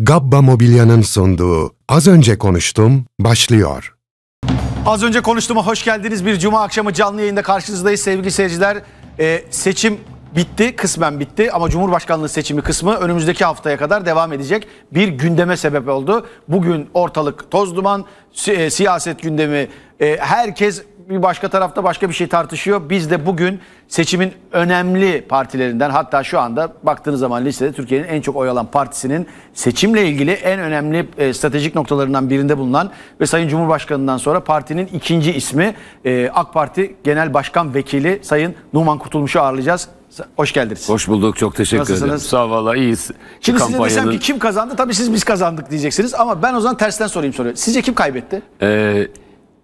Gabba Mobilya'nın sunduğu Az Önce Konuştum başlıyor. Az önce konuştuğuma hoş geldiniz. Bir cuma akşamı canlı yayında karşınızdayız sevgili seyirciler. Ee, seçim bitti, kısmen bitti ama Cumhurbaşkanlığı seçimi kısmı önümüzdeki haftaya kadar devam edecek. Bir gündeme sebep oldu. Bugün ortalık toz duman, si- e, siyaset gündemi, e, herkes bir başka tarafta başka bir şey tartışıyor. Biz de bugün seçimin önemli partilerinden hatta şu anda baktığınız zaman listede Türkiye'nin en çok oy alan partisinin seçimle ilgili en önemli e, stratejik noktalarından birinde bulunan ve Sayın Cumhurbaşkanı'ndan sonra partinin ikinci ismi e, AK Parti Genel Başkan Vekili Sayın Numan Kurtulmuş'u ağırlayacağız. Hoş geldiniz. Hoş bulduk. Çok teşekkür Nasılsınız? ederim. Sağ ol valla iyiyiz. Şimdi size desem ki kim kazandı? Tabii siz biz kazandık diyeceksiniz ama ben o zaman tersten sorayım soruyu. Sizce kim kaybetti? Eee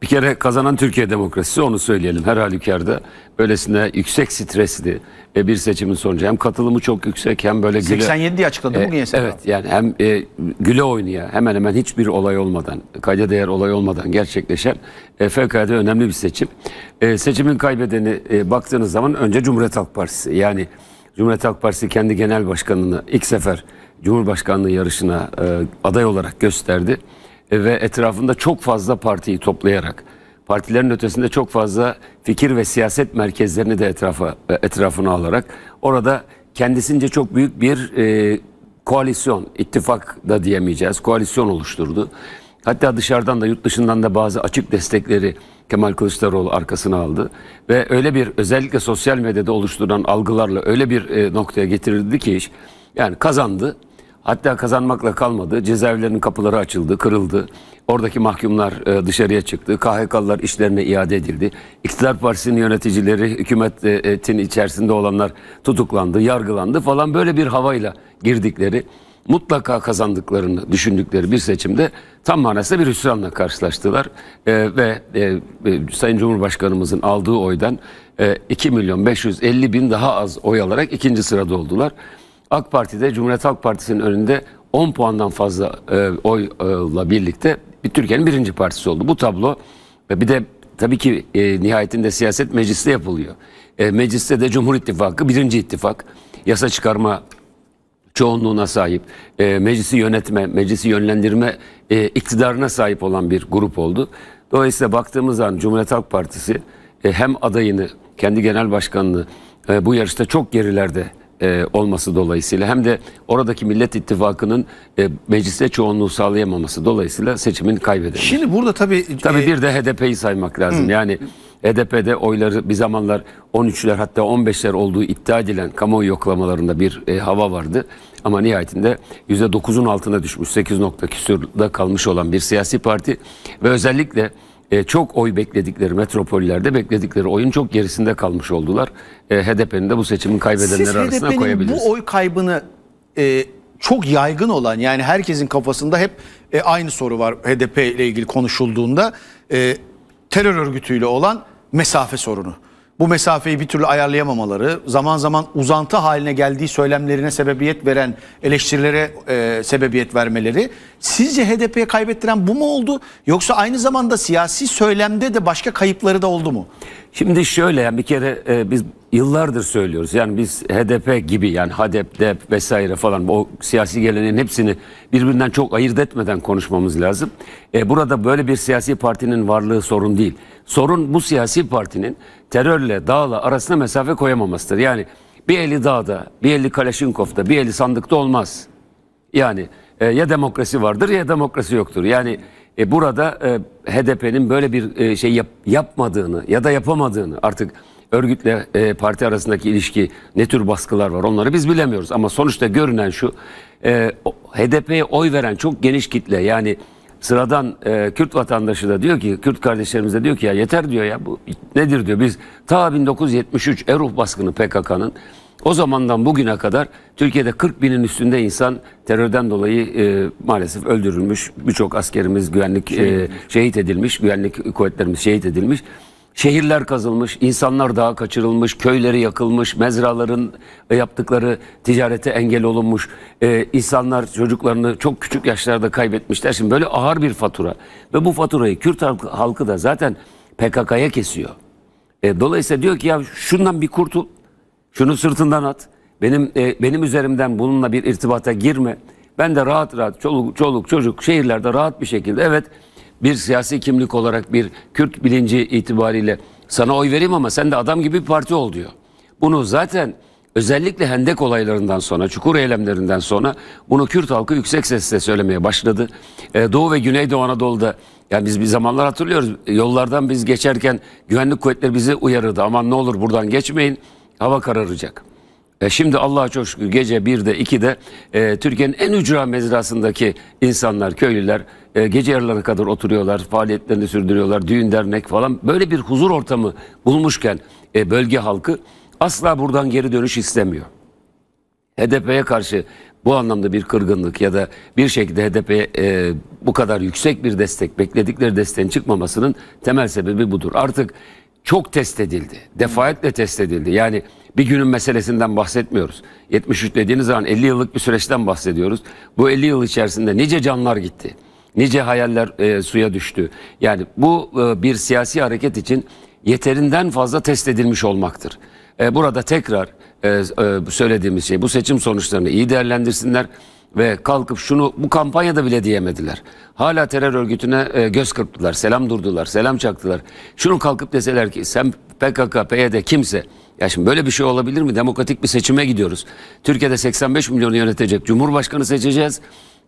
bir kere kazanan Türkiye demokrasisi onu söyleyelim her halükarda. Öylesine yüksek stresli bir seçimin sonucu. Hem katılımı çok yüksek hem böyle güle... 87 diye açıkladı e, bugün Yesen Evet yani hem e, güle oynaya hemen hemen hiçbir olay olmadan, kayda değer olay olmadan gerçekleşen e, fevkalade önemli bir seçim. E, seçimin kaybedeni e, baktığınız zaman önce Cumhuriyet Halk Partisi. Yani Cumhuriyet Halk Partisi kendi genel başkanını ilk sefer Cumhurbaşkanlığı yarışına e, aday olarak gösterdi. E, ve etrafında çok fazla partiyi toplayarak partilerin ötesinde çok fazla fikir ve siyaset merkezlerini de etrafa e, etrafına alarak orada kendisince çok büyük bir e, koalisyon, ittifak da diyemeyeceğiz, koalisyon oluşturdu. Hatta dışarıdan da yurt dışından da bazı açık destekleri Kemal Kılıçdaroğlu arkasına aldı. Ve öyle bir özellikle sosyal medyada oluşturulan algılarla öyle bir e, noktaya getirildi ki iş yani kazandı. Hatta kazanmakla kalmadı. Cezaevlerinin kapıları açıldı, kırıldı. Oradaki mahkumlar e, dışarıya çıktı. KHK'lılar işlerine iade edildi. İktidar Partisi'nin yöneticileri, hükümetin içerisinde olanlar tutuklandı, yargılandı falan böyle bir havayla girdikleri, mutlaka kazandıklarını düşündükleri bir seçimde tam manasıyla bir hüsranla karşılaştılar. E, ve e, Sayın Cumhurbaşkanımızın aldığı oydan 2 milyon 550 bin daha az oy alarak ikinci sırada oldular. AK Parti'de Cumhuriyet Halk Partisi'nin önünde 10 puandan fazla e, oyla birlikte Türkiye'nin birinci partisi oldu. Bu tablo ve bir de tabii ki e, nihayetinde siyaset mecliste yapılıyor. E, mecliste de Cumhur İttifakı birinci ittifak. Yasa çıkarma çoğunluğuna sahip, e, meclisi yönetme, meclisi yönlendirme e, iktidarına sahip olan bir grup oldu. Dolayısıyla baktığımız zaman Cumhuriyet Halk Partisi e, hem adayını, kendi genel başkanını e, bu yarışta çok gerilerde e, olması dolayısıyla hem de oradaki Millet İttifakı'nın e, mecliste çoğunluğu sağlayamaması dolayısıyla seçimin kaybedilmesi. Şimdi burada tabii... Tabii e, bir de HDP'yi saymak lazım. Hı. Yani HDP'de oyları bir zamanlar 13'ler hatta 15'ler olduğu iddia edilen kamuoyu yoklamalarında bir e, hava vardı. Ama nihayetinde %9'un altına düşmüş 8 nokta küsurda kalmış olan bir siyasi parti ve özellikle e, çok oy bekledikleri metropollerde bekledikleri oyun çok gerisinde kalmış oldular. E, HDP'nin de bu seçimin kaybedenleri Siz arasına koyabilirsiniz. bu oy kaybını e, çok yaygın olan yani herkesin kafasında hep e, aynı soru var HDP ile ilgili konuşulduğunda e, terör örgütüyle olan mesafe sorunu bu mesafeyi bir türlü ayarlayamamaları, zaman zaman uzantı haline geldiği söylemlerine sebebiyet veren eleştirilere e, sebebiyet vermeleri sizce HDP'ye kaybettiren bu mu oldu yoksa aynı zamanda siyasi söylemde de başka kayıpları da oldu mu? Şimdi şöyle yani bir kere e, biz yıllardır söylüyoruz. Yani biz HDP gibi yani HDP, DEP vesaire falan o siyasi geleneğin hepsini birbirinden çok ayırt etmeden konuşmamız lazım. E, burada böyle bir siyasi partinin varlığı sorun değil. Sorun bu siyasi partinin terörle dağla arasında mesafe koyamamasıdır. Yani bir eli dağda, bir eli Kalaşinkov'da, bir eli sandıkta olmaz. Yani e, ya demokrasi vardır ya demokrasi yoktur. Yani e, burada e, HDP'nin böyle bir e, şey yap, yapmadığını ya da yapamadığını artık örgütle e, parti arasındaki ilişki ne tür baskılar var onları biz bilemiyoruz. Ama sonuçta görünen şu e, HDP'ye oy veren çok geniş kitle yani sıradan e, Kürt vatandaşı da diyor ki Kürt kardeşlerimiz de diyor ki ya yeter diyor ya bu nedir diyor biz ta 1973 Eruf baskını PKK'nın o zamandan bugüne kadar Türkiye'de 40 binin üstünde insan terörden dolayı e, maalesef öldürülmüş. Birçok askerimiz güvenlik e, şehit. E, şehit edilmiş, güvenlik kuvvetlerimiz şehit edilmiş. Şehirler kazılmış, insanlar daha kaçırılmış, köyleri yakılmış, mezraların yaptıkları ticarete engel olunmuş, ee, insanlar çocuklarını çok küçük yaşlarda kaybetmişler. Şimdi böyle ağır bir fatura ve bu faturayı Kürt halkı da zaten PKK'ya kesiyor. E, dolayısıyla diyor ki ya şundan bir kurtul, şunu sırtından at, benim e, benim üzerimden bununla bir irtibata girme. Ben de rahat rahat çoluk, çoluk çocuk şehirlerde rahat bir şekilde evet bir siyasi kimlik olarak bir Kürt bilinci itibariyle sana oy vereyim ama sen de adam gibi bir parti ol diyor. Bunu zaten özellikle Hendek olaylarından sonra, Çukur eylemlerinden sonra bunu Kürt halkı yüksek sesle söylemeye başladı. Ee, Doğu ve Güneydoğu Anadolu'da yani biz bir zamanlar hatırlıyoruz yollardan biz geçerken güvenlik kuvvetleri bizi uyarırdı. Aman ne olur buradan geçmeyin hava kararacak. E şimdi Allah'a çok şükür gece 1'de 2'de e, Türkiye'nin en ücra mezrasındaki insanlar, köylüler e, gece yarılarına kadar oturuyorlar, faaliyetlerini sürdürüyorlar, düğün dernek falan. Böyle bir huzur ortamı bulmuşken e, bölge halkı asla buradan geri dönüş istemiyor. HDP'ye karşı bu anlamda bir kırgınlık ya da bir şekilde HDP'ye e, bu kadar yüksek bir destek, bekledikleri desteğin çıkmamasının temel sebebi budur. Artık çok test edildi. Defaatle test edildi. Yani bir günün meselesinden bahsetmiyoruz. 73 dediğiniz zaman 50 yıllık bir süreçten bahsediyoruz. Bu 50 yıl içerisinde nice canlar gitti. Nice hayaller e, suya düştü. Yani bu e, bir siyasi hareket için yeterinden fazla test edilmiş olmaktır. E, burada tekrar e, e, söylediğimiz şey bu seçim sonuçlarını iyi değerlendirsinler ve kalkıp şunu bu kampanyada bile diyemediler. Hala terör örgütüne e, göz kırptılar, selam durdular, selam çaktılar. Şunu kalkıp deseler ki sen PKK, PYD kimse ya şimdi böyle bir şey olabilir mi? Demokratik bir seçime gidiyoruz. Türkiye'de 85 milyonu yönetecek cumhurbaşkanı seçeceğiz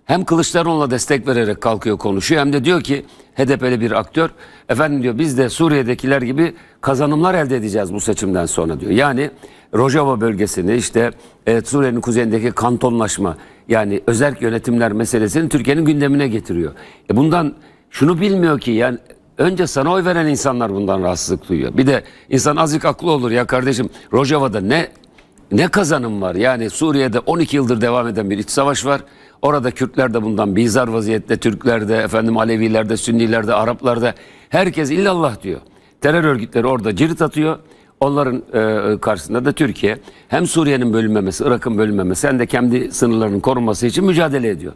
hem Kılıçdaroğlu'na destek vererek kalkıyor konuşuyor hem de diyor ki HDP'li bir aktör efendim diyor biz de Suriye'dekiler gibi kazanımlar elde edeceğiz bu seçimden sonra diyor. Yani Rojava bölgesini işte evet, Suriye'nin kuzeyindeki kantonlaşma yani özel yönetimler meselesini Türkiye'nin gündemine getiriyor. E bundan şunu bilmiyor ki yani önce sana oy veren insanlar bundan rahatsızlık duyuyor. Bir de insan azıcık aklı olur ya kardeşim Rojava'da ne ne kazanım var? Yani Suriye'de 12 yıldır devam eden bir iç savaş var. Orada Kürtler de bundan bizar vaziyette, Türkler de, efendim Aleviler de, Sünniler de, Araplar da herkes illallah diyor. Terör örgütleri orada cirit atıyor. Onların e, karşısında da Türkiye hem Suriye'nin bölünmemesi, Irak'ın bölünmemesi hem de kendi sınırlarının korunması için mücadele ediyor.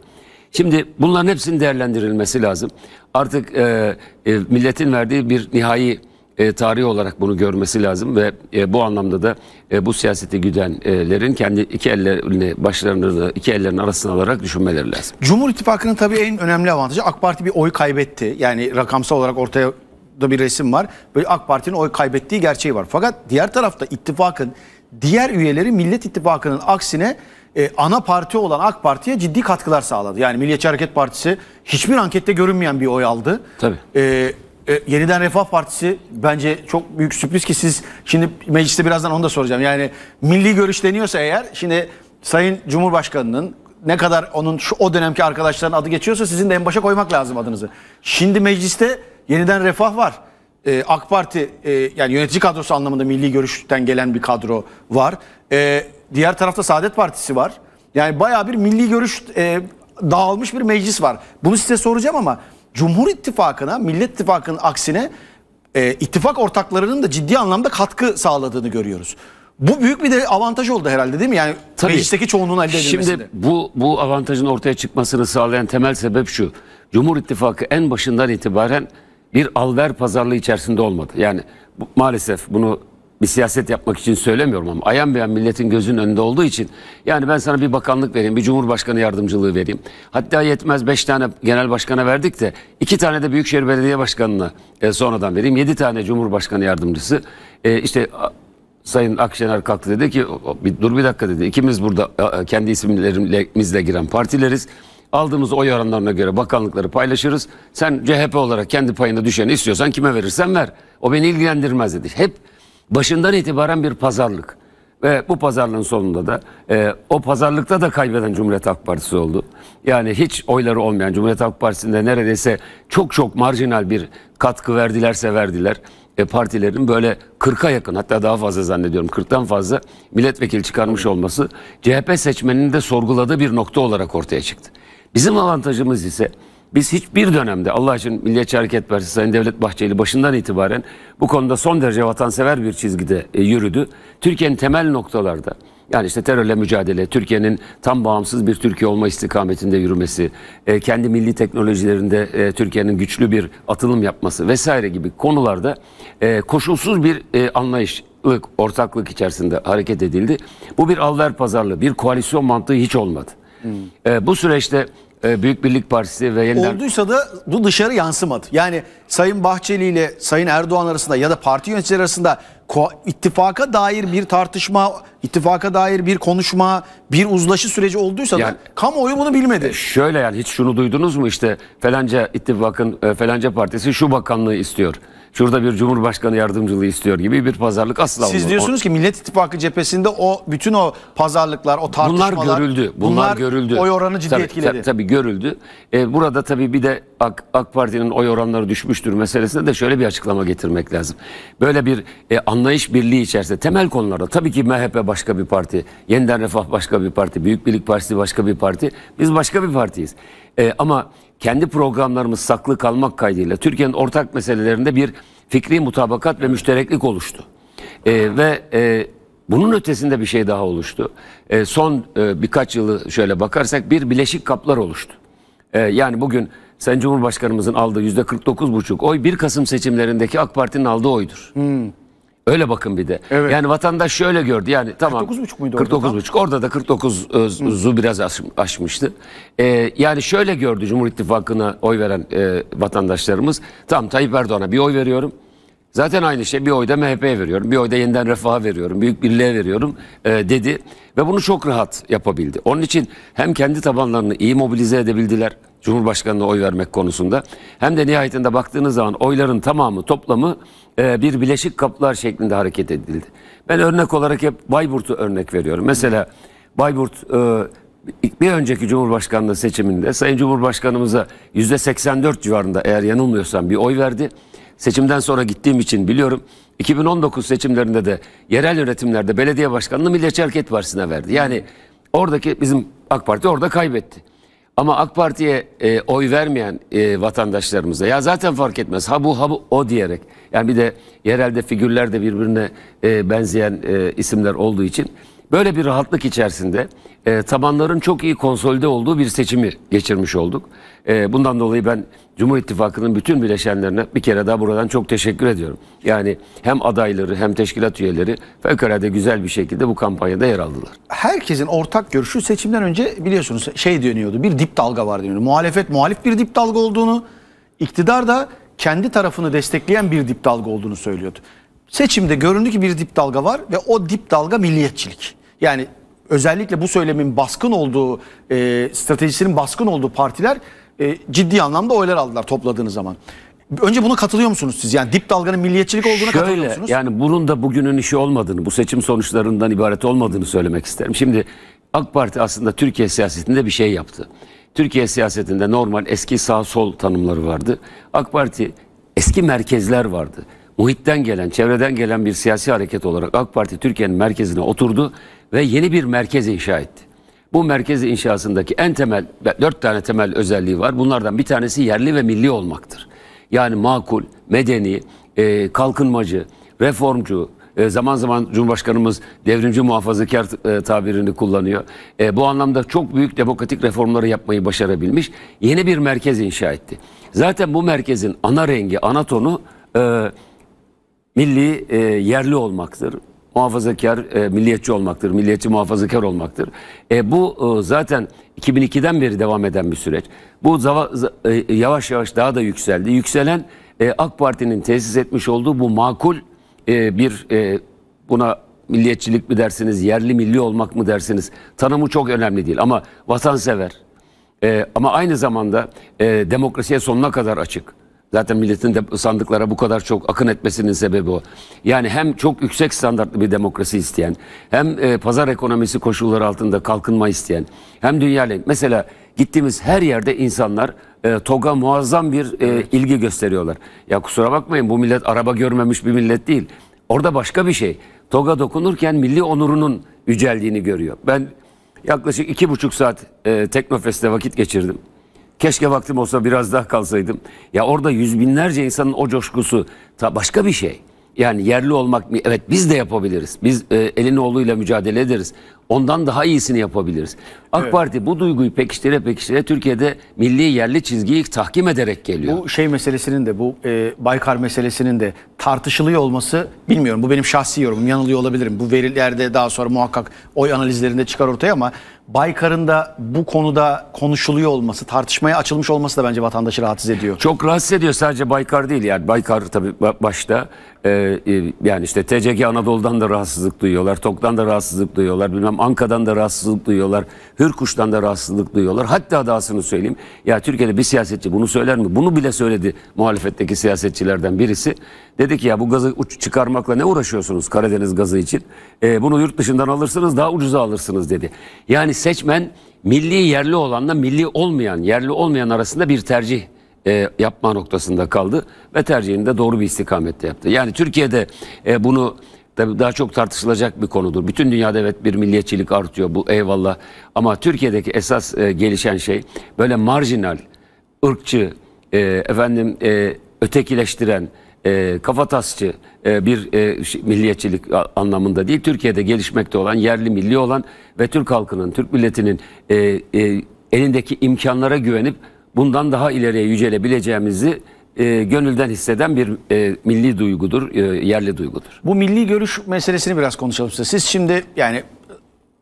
Şimdi bunların hepsinin değerlendirilmesi lazım. Artık e, e, milletin verdiği bir nihai e, tarih olarak bunu görmesi lazım ve e, bu anlamda da e, bu siyaseti güdenlerin kendi iki ellerini başlarını da iki ellerinin arasına alarak düşünmeleri lazım. Cumhur İttifakı'nın tabii en önemli avantajı AK Parti bir oy kaybetti. Yani rakamsal olarak ortaya da bir resim var. Böyle AK Parti'nin oy kaybettiği gerçeği var. Fakat diğer tarafta ittifakın diğer üyeleri Millet İttifakı'nın aksine e, ana parti olan AK Parti'ye ciddi katkılar sağladı. Yani Milliyetçi Hareket Partisi hiçbir ankette görünmeyen bir oy aldı. Tabii. E, e, yeniden Refah Partisi bence çok büyük sürpriz ki siz şimdi mecliste birazdan onu da soracağım. Yani milli görüş deniyorsa eğer şimdi Sayın Cumhurbaşkanı'nın ne kadar onun şu o dönemki arkadaşların adı geçiyorsa sizin de en başa koymak lazım adınızı. Şimdi mecliste yeniden Refah var. Ee, AK Parti e, yani yönetici kadrosu anlamında milli görüşten gelen bir kadro var. Ee, diğer tarafta Saadet Partisi var. Yani bayağı bir milli görüş e, dağılmış bir meclis var. Bunu size soracağım ama Cumhur İttifakı'na, Millet İttifakı'nın aksine e, ittifak ortaklarının da ciddi anlamda katkı sağladığını görüyoruz. Bu büyük bir de avantaj oldu herhalde değil mi? Yani Tabii. meclisteki çoğunluğun elde edilmesi. Şimdi bu, bu avantajın ortaya çıkmasını sağlayan temel sebep şu. Cumhur İttifakı en başından itibaren bir alver pazarlığı içerisinde olmadı. Yani bu, maalesef bunu bir siyaset yapmak için söylemiyorum ama ayan beyan milletin gözünün önünde olduğu için yani ben sana bir bakanlık vereyim, bir cumhurbaşkanı yardımcılığı vereyim. Hatta yetmez beş tane genel başkana verdik de iki tane de Büyükşehir Belediye Başkanı'na e, sonradan vereyim. yedi tane cumhurbaşkanı yardımcısı e, işte Sayın Akşener kalktı dedi ki bir, dur bir dakika dedi ikimiz burada kendi isimlerimizle giren partileriz. Aldığımız oy oranlarına göre bakanlıkları paylaşırız. Sen CHP olarak kendi payına düşeni istiyorsan kime verirsen ver. O beni ilgilendirmez dedi. Hep Başından itibaren bir pazarlık. Ve bu pazarlığın sonunda da e, o pazarlıkta da kaybeden Cumhuriyet Halk Partisi oldu. Yani hiç oyları olmayan Cumhuriyet Halk Partisi'nde neredeyse çok çok marjinal bir katkı verdilerse verdiler. E, partilerin böyle 40'a yakın hatta daha fazla zannediyorum 40'tan fazla milletvekili çıkarmış olması CHP seçmenini de sorguladığı bir nokta olarak ortaya çıktı. Bizim avantajımız ise biz hiçbir dönemde Allah için Milliyetçi Hareket Partisi Sayın Devlet Bahçeli başından itibaren bu konuda son derece vatansever bir çizgide e, yürüdü. Türkiye'nin temel noktalarda yani işte terörle mücadele, Türkiye'nin tam bağımsız bir Türkiye olma istikametinde yürümesi, e, kendi milli teknolojilerinde e, Türkiye'nin güçlü bir atılım yapması vesaire gibi konularda koşulsuz bir e, anlayış ortaklık içerisinde hareket edildi. Bu bir alver pazarlı, bir koalisyon mantığı hiç olmadı. Hmm. bu süreçte e, Büyük Birlik Partisi ve yeniden... Olduysa da bu dışarı yansımadı. Yani Sayın Bahçeli ile Sayın Erdoğan arasında ya da parti yöneticileri arasında ittifaka dair bir tartışma, ittifaka dair bir konuşma, bir uzlaşı süreci olduysa yani, da kamuoyu bunu bilmedi. E, şöyle yani hiç şunu duydunuz mu işte felanca ittifakın e, felanca partisi şu bakanlığı istiyor şurada bir cumhurbaşkanı yardımcılığı istiyor gibi bir pazarlık asla olmaz. Siz diyorsunuz ki Millet İttifakı cephesinde o bütün o pazarlıklar, o tartışmalar bunlar görüldü. Bunlar, bunlar görüldü. Oy oranı ciddi tabii, etkiledi. Tabii, tabii görüldü. Ee, burada tabii bir de AK, AK Parti'nin oy oranları düşmüştür meselesine de şöyle bir açıklama getirmek lazım. Böyle bir e, anlayış birliği içerisinde temel konularda tabii ki MHP başka bir parti, Yeniden Refah başka bir parti, Büyük Birlik Partisi başka bir parti. Biz başka bir partiyiz. E, ama kendi programlarımız saklı kalmak kaydıyla Türkiye'nin ortak meselelerinde bir fikri mutabakat ve müştereklik oluştu. E, ve e, bunun ötesinde bir şey daha oluştu. E, son e, birkaç yılı şöyle bakarsak bir bileşik kaplar oluştu. E, yani bugün Sayın Cumhurbaşkanımızın aldığı yüzde 49,5 oy 1 Kasım seçimlerindeki AK Parti'nin aldığı oydur. Hmm. Öyle bakın bir de. Evet. Yani vatandaş şöyle gördü yani tamam. 49,5 muydu orada? 49,5 orada da zu biraz aşmıştı. Ee, yani şöyle gördü Cumhur İttifakı'na oy veren e, vatandaşlarımız. Tamam Tayyip Erdoğan'a bir oy veriyorum. Zaten aynı şey bir oyda MHP'ye veriyorum, bir oyda yeniden refaha veriyorum, büyük birliğe veriyorum e, dedi. Ve bunu çok rahat yapabildi. Onun için hem kendi tabanlarını iyi mobilize edebildiler Cumhurbaşkanı'na oy vermek konusunda. Hem de nihayetinde baktığınız zaman oyların tamamı toplamı e, bir bileşik kaplar şeklinde hareket edildi. Ben örnek olarak hep Bayburt'u örnek veriyorum. Mesela Bayburt e, bir önceki Cumhurbaşkanlığı seçiminde Sayın Cumhurbaşkanımıza %84 civarında eğer yanılmıyorsam bir oy verdi seçimden sonra gittiğim için biliyorum. 2019 seçimlerinde de yerel yönetimlerde belediye başkanlığı Milliyetçi Hareket Partisi'ne verdi. Yani oradaki bizim AK Parti orada kaybetti. Ama AK Parti'ye e, oy vermeyen e, vatandaşlarımıza ya zaten fark etmez ha bu ha bu o diyerek yani bir de yerelde figürler de birbirine e, benzeyen e, isimler olduğu için böyle bir rahatlık içerisinde e, tabanların çok iyi konsolide olduğu bir seçimi geçirmiş olduk. E, bundan dolayı ben Cumhur İttifakı'nın bütün bileşenlerine bir kere daha buradan çok teşekkür ediyorum. Yani hem adayları hem teşkilat üyeleri fevkalade güzel bir şekilde bu kampanyada yer aldılar. Herkesin ortak görüşü seçimden önce biliyorsunuz şey dönüyordu bir dip dalga var deniyordu. Muhalefet muhalif bir dip dalga olduğunu, iktidar da kendi tarafını destekleyen bir dip dalga olduğunu söylüyordu. Seçimde göründü ki bir dip dalga var ve o dip dalga milliyetçilik. Yani özellikle bu söylemin baskın olduğu, e, stratejisinin baskın olduğu partiler e, ciddi anlamda oylar aldılar topladığınız zaman. Önce buna katılıyor musunuz siz? Yani dip dalganın milliyetçilik olduğuna Şöyle, katılıyor musunuz? Yani bunun da bugünün işi olmadığını, bu seçim sonuçlarından ibaret olmadığını söylemek isterim. Şimdi AK Parti aslında Türkiye siyasetinde bir şey yaptı. Türkiye siyasetinde normal eski sağ sol tanımları vardı. AK Parti eski merkezler vardı. Muhitten gelen, çevreden gelen bir siyasi hareket olarak AK Parti Türkiye'nin merkezine oturdu ve yeni bir merkez inşa etti. Bu merkez inşasındaki en temel, dört tane temel özelliği var. Bunlardan bir tanesi yerli ve milli olmaktır. Yani makul, medeni, e, kalkınmacı, reformcu, e, zaman zaman Cumhurbaşkanımız devrimci muhafazakar e, tabirini kullanıyor. E, bu anlamda çok büyük demokratik reformları yapmayı başarabilmiş. Yeni bir merkez inşa etti. Zaten bu merkezin ana rengi, ana tonu e, milli, e, yerli olmaktır muhafazakar e, milliyetçi olmaktır. Milliyetçi muhafazakar olmaktır. E, bu e, zaten 2002'den beri devam eden bir süreç. Bu e, yavaş yavaş daha da yükseldi. Yükselen e, AK Parti'nin tesis etmiş olduğu bu makul e, bir e, buna milliyetçilik mi dersiniz, yerli milli olmak mı dersiniz tanımı çok önemli değil. Ama vatansever, e, ama aynı zamanda e, demokrasiye sonuna kadar açık. Zaten milletin de sandıklara bu kadar çok akın etmesinin sebebi o. Yani hem çok yüksek standartlı bir demokrasi isteyen, hem e, pazar ekonomisi koşulları altında kalkınma isteyen, hem dünyayla mesela gittiğimiz her yerde insanlar e, TOG'a muazzam bir e, ilgi gösteriyorlar. Ya kusura bakmayın bu millet araba görmemiş bir millet değil. Orada başka bir şey. TOG'a dokunurken milli onurunun yüceldiğini görüyor. Ben yaklaşık iki buçuk saat e, Teknofest'te vakit geçirdim. Keşke vaktim olsa biraz daha kalsaydım. Ya orada yüz binlerce insanın o coşkusu ta başka bir şey. Yani yerli olmak mı? evet biz de yapabiliriz. Biz e, oğluyla mücadele ederiz. Ondan daha iyisini yapabiliriz. AK evet. Parti bu duyguyu pekiştire pekiştire Türkiye'de milli yerli çizgiyi tahkim ederek geliyor. Bu şey meselesinin de bu e, Baykar meselesinin de tartışılıyor olması bilmiyorum. Bu benim şahsi yorumum yanılıyor olabilirim. Bu verilerde daha sonra muhakkak oy analizlerinde çıkar ortaya ama Baykar'ın da bu konuda konuşuluyor olması, tartışmaya açılmış olması da bence vatandaşı rahatsız ediyor. Çok rahatsız ediyor sadece Baykar değil yani. Baykar tabii başta ee, e, yani işte TCK Anadolu'dan da rahatsızlık duyuyorlar, TOK'tan da rahatsızlık duyuyorlar, bilmem Anka'dan da rahatsızlık duyuyorlar, Hürkuş'tan da rahatsızlık duyuyorlar. Hatta dahasını söyleyeyim, ya Türkiye'de bir siyasetçi bunu söyler mi? Bunu bile söyledi muhalefetteki siyasetçilerden birisi. Dedi ki ya bu gazı çıkarmakla ne uğraşıyorsunuz Karadeniz gazı için? Ee, bunu yurt dışından alırsınız daha ucuza alırsınız dedi. Yani seçmen milli yerli olanla milli olmayan, yerli olmayan arasında bir tercih e, yapma noktasında kaldı ve tercihini de doğru bir istikamette yaptı. Yani Türkiye'de e, bunu tabii daha çok tartışılacak bir konudur. Bütün dünyada evet bir milliyetçilik artıyor bu eyvallah ama Türkiye'deki esas e, gelişen şey böyle marjinal, ırkçı, e, efendim e, ötekileştiren, e, kafatasçı e, bir e, milliyetçilik anlamında değil. Türkiye'de gelişmekte olan, yerli milli olan ve Türk halkının, Türk milletinin e, e, elindeki imkanlara güvenip bundan daha ileriye yücelebileceğimizi e, gönülden hisseden bir e, milli duygudur, e, yerli duygudur. Bu milli görüş meselesini biraz konuşalım size. Siz şimdi yani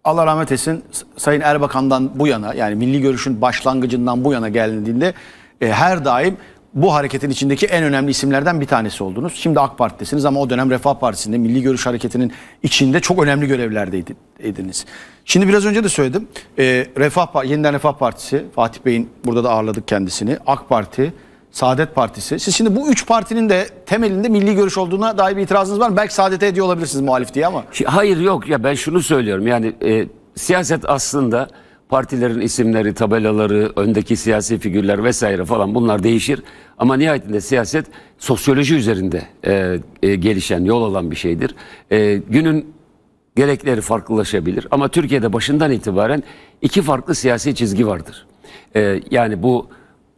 Allah rahmet etsin Sayın Erbakan'dan bu yana yani milli görüşün başlangıcından bu yana geldiğinde e, her daim bu hareketin içindeki en önemli isimlerden bir tanesi oldunuz. Şimdi AK Parti'desiniz ama o dönem Refah Partisi'nde Milli Görüş Hareketi'nin içinde çok önemli görevlerdeydiniz. Şimdi biraz önce de söyledim. E, Refah Yeniden Refah Partisi, Fatih Bey'in burada da ağırladık kendisini. AK Parti, Saadet Partisi. Siz şimdi bu üç partinin de temelinde milli görüş olduğuna dair bir itirazınız var mı? Belki Saadet'e ediyor olabilirsiniz muhalif diye ama. Hayır yok ya ben şunu söylüyorum yani e, siyaset aslında Partilerin isimleri, tabelaları, öndeki siyasi figürler vesaire falan bunlar değişir. Ama nihayetinde siyaset sosyoloji üzerinde e, e, gelişen, yol alan bir şeydir. E, günün gerekleri farklılaşabilir. Ama Türkiye'de başından itibaren iki farklı siyasi çizgi vardır. E, yani bu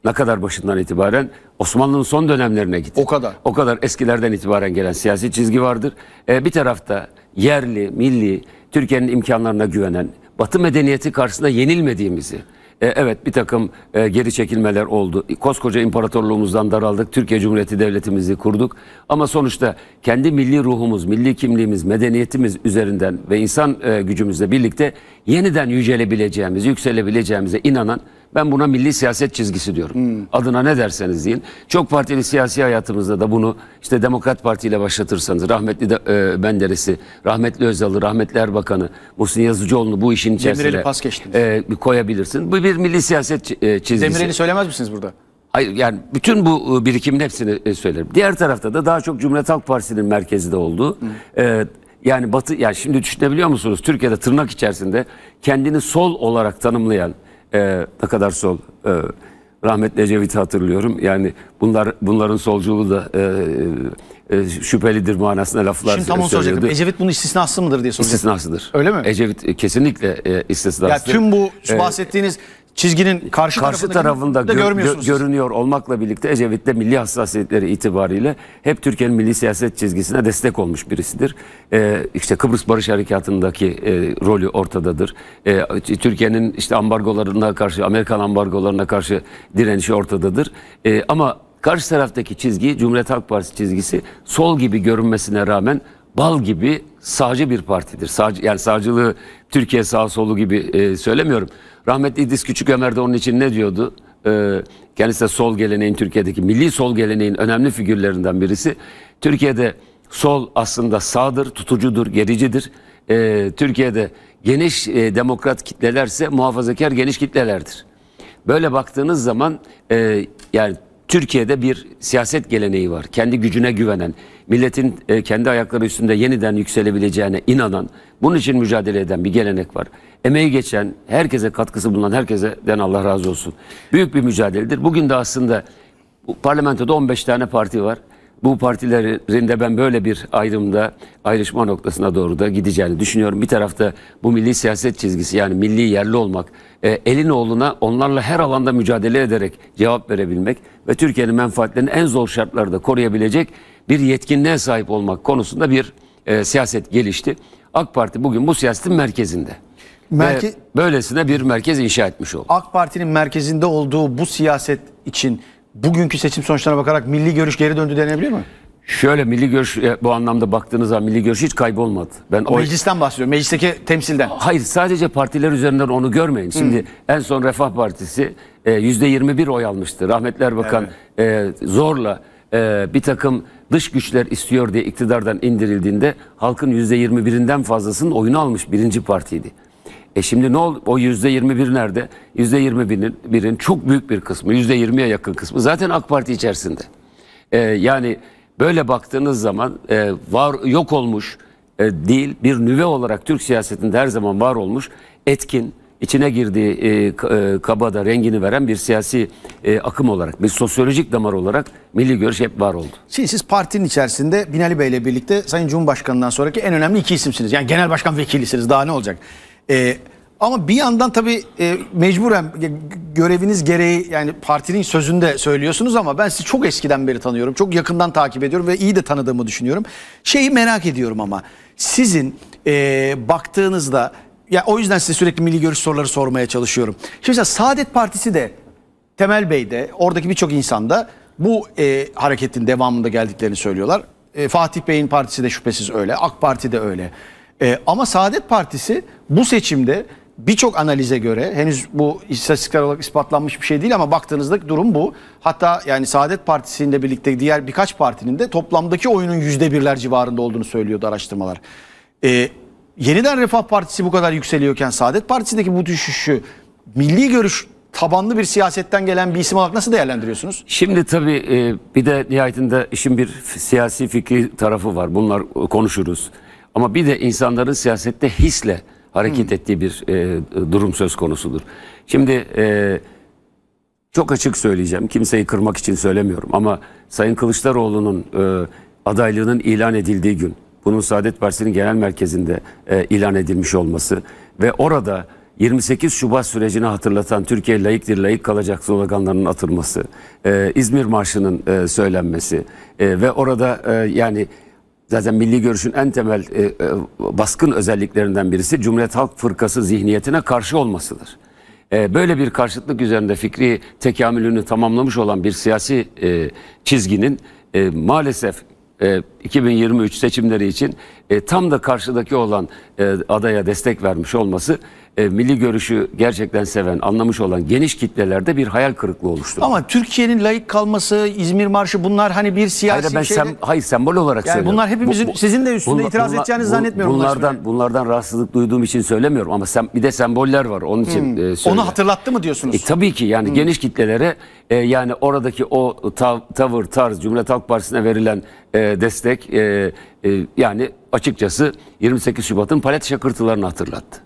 ne kadar başından itibaren Osmanlı'nın son dönemlerine gitti. O kadar. O kadar eskilerden itibaren gelen siyasi çizgi vardır. E, bir tarafta yerli, milli, Türkiye'nin imkanlarına güvenen, Batı medeniyeti karşısında yenilmediğimizi, e, evet bir takım e, geri çekilmeler oldu. Koskoca imparatorluğumuzdan daraldık. Türkiye Cumhuriyeti Devletimizi kurduk. Ama sonuçta kendi milli ruhumuz, milli kimliğimiz, medeniyetimiz üzerinden ve insan e, gücümüzle birlikte yeniden yücelebileceğimiz, yükselebileceğimize inanan ben buna milli siyaset çizgisi diyorum. Hmm. Adına ne derseniz deyin. Çok partili siyasi hayatımızda da bunu işte Demokrat Parti ile başlatırsanız rahmetli de, e, Benderes'i, rahmetli Özal'ı, rahmetli Erbakan'ı, Muhsin Yazıcıoğlu'nu bu işin içerisine e, koyabilirsin. Bu bir milli siyaset e, çizgisi. Demirel'i söylemez misiniz burada? Hayır yani bütün bu e, birikimin hepsini e, söylerim. Diğer tarafta da daha çok Cumhuriyet Halk Partisi'nin merkezde olduğu hmm. e, yani batı yani şimdi düşünebiliyor musunuz? Türkiye'de tırnak içerisinde kendini sol olarak tanımlayan e, ne kadar sol e, rahmetli Ecevit'i hatırlıyorum. Yani bunlar bunların solculuğu da e, e, şüphelidir manasında laflar Şimdi tam onu söylüyordu. soracaktım. Ecevit bunun istisnaslı mıdır diye soruyorum. İstisnasıdır. Öyle mi? Ecevit kesinlikle e, istisnasıdır. Ya tüm bu şu e, bahsettiğiniz çizginin karşı, karşı tarafında gö görmüyorsunuz. Gö görünüyor olmakla birlikte Ecevit milli hassasiyetleri itibariyle hep Türkiye'nin milli siyaset çizgisine destek olmuş birisidir. Ee, işte Kıbrıs Barış Harekatı'ndaki e, rolü ortadadır. Ee, Türkiye'nin işte ambargolarına karşı, Amerikan ambargolarına karşı direnişi ortadadır. Ee, ama karşı taraftaki çizgi, Cumhuriyet Halk Partisi çizgisi sol gibi görünmesine rağmen bal gibi sağcı bir partidir. Sağcı, yani sağcılığı Türkiye sağ solu gibi e, söylemiyorum. Rahmetli İdris Küçük Ömer de onun için ne diyordu? E, kendisi de sol geleneğin Türkiye'deki milli sol geleneğin önemli figürlerinden birisi. Türkiye'de sol aslında sağdır, tutucudur, gericidir. E, Türkiye'de geniş e, demokrat kitlelerse muhafazakar geniş kitlelerdir. Böyle baktığınız zaman e, yani Türkiye'de bir siyaset geleneği var. Kendi gücüne güvenen, milletin e, kendi ayakları üstünde yeniden yükselebileceğine inanan, bunun için mücadele eden bir gelenek var. Emeği geçen, herkese katkısı bulunan herkesten Allah razı olsun. Büyük bir mücadeledir. Bugün de aslında parlamentoda 15 tane parti var bu partilerin de ben böyle bir ayrımda ayrışma noktasına doğru da gideceğini düşünüyorum. Bir tarafta bu milli siyaset çizgisi yani milli yerli olmak, e, elin oğluna onlarla her alanda mücadele ederek cevap verebilmek ve Türkiye'nin menfaatlerini en zor şartlarda koruyabilecek bir yetkinliğe sahip olmak konusunda bir e, siyaset gelişti. AK Parti bugün bu siyasetin merkezinde. Merke... Ve böylesine bir merkez inşa etmiş oldu. AK Parti'nin merkezinde olduğu bu siyaset için bugünkü seçim sonuçlarına bakarak milli görüş geri döndü denebilir mi? Şöyle milli görüş e, bu anlamda baktığınızda milli görüş hiç kaybolmadı. Ben o meclisten bahsediyorum. Meclisteki temsilden. Hayır sadece partiler üzerinden onu görmeyin. Şimdi hmm. en son Refah Partisi e, yüzde 21 oy almıştı. Rahmetli Erbakan evet. E, zorla bir takım dış güçler istiyor diye iktidardan indirildiğinde halkın yüzde 21'inden fazlasının oyunu almış birinci partiydi. E şimdi ne oldu? O yüzde yirmi bir nerede? Yüzde yirmi birin, çok büyük bir kısmı, yüzde yirmiye yakın kısmı zaten AK Parti içerisinde. E, yani böyle baktığınız zaman e, var yok olmuş e, değil bir nüve olarak Türk siyasetinde her zaman var olmuş etkin, içine girdiği e, e, kabada rengini veren bir siyasi e, akım olarak, bir sosyolojik damar olarak milli görüş hep var oldu. Şimdi siz partinin içerisinde Binali Bey ile birlikte Sayın Cumhurbaşkanı'ndan sonraki en önemli iki isimsiniz. Yani genel başkan vekilisiniz daha ne olacak? E, ama bir yandan tabii e, mecburen göreviniz gereği yani partinin sözünde söylüyorsunuz ama ben sizi çok eskiden beri tanıyorum. Çok yakından takip ediyorum ve iyi de tanıdığımı düşünüyorum. Şeyi merak ediyorum ama sizin e, baktığınızda ya o yüzden size sürekli milli görüş soruları sormaya çalışıyorum. Şimdi mesela Saadet Partisi de Temel Bey de oradaki birçok insanda bu e, hareketin devamında geldiklerini söylüyorlar. E, Fatih Bey'in partisi de şüphesiz öyle. AK Parti de öyle. E, ama Saadet Partisi bu seçimde birçok analize göre henüz bu istatistikler olarak ispatlanmış bir şey değil ama baktığınızda durum bu. Hatta yani Saadet Partisi'nde birlikte diğer birkaç partinin de toplamdaki oyunun yüzde birler civarında olduğunu söylüyordu araştırmalar. E, yeniden Refah Partisi bu kadar yükseliyorken Saadet Partisi'ndeki bu düşüşü milli görüş tabanlı bir siyasetten gelen bir isim olarak nasıl değerlendiriyorsunuz? Şimdi tabii e, bir de nihayetinde işin bir siyasi fikri tarafı var. Bunlar konuşuruz. Ama bir de insanların siyasette hisle hareket hmm. ettiği bir e, durum söz konusudur. Şimdi e, çok açık söyleyeceğim. Kimseyi kırmak için söylemiyorum ama Sayın Kılıçdaroğlu'nun e, adaylığının ilan edildiği gün bunun Saadet Partisi'nin genel merkezinde e, ilan edilmiş olması ve orada 28 Şubat sürecini hatırlatan Türkiye layıktır, layık kalacak sloganlarının atılması, e, İzmir Marşı'nın e, söylenmesi e, ve orada e, yani zaten milli görüşün en temel e, e, baskın özelliklerinden birisi Cumhuriyet Halk Fırkası zihniyetine karşı olmasıdır. E, böyle bir karşıtlık üzerinde fikri tekamülünü tamamlamış olan bir siyasi e, çizginin e, maalesef e, 2023 seçimleri için e, tam da karşıdaki olan e, adaya destek vermiş olması e, milli görüşü gerçekten seven, anlamış olan geniş kitlelerde bir hayal kırıklığı oluştu. Ama Türkiye'nin layık kalması, İzmir Marşı bunlar hani bir siyasi hayır, ben şeyde... sem, hayır sembol olarak yani söylüyorum. Bunlar hepimizin bu, bu, sizin de üstünde bunla, itiraz bunla, edeceğinizi bunla, zannetmiyorum. Bunlardan bunlardan rahatsızlık duyduğum için söylemiyorum ama sem, bir de semboller var onun için hmm. e, söyle. Onu hatırlattı mı diyorsunuz? E, tabii ki yani hmm. geniş kitlelere e, yani oradaki o tav, tavır, tarz Cumhuriyet Halk Partisi'ne verilen e, destek destek e, e, yani açıkçası 28 Şubat'ın palet şakırtılarını hatırlattı.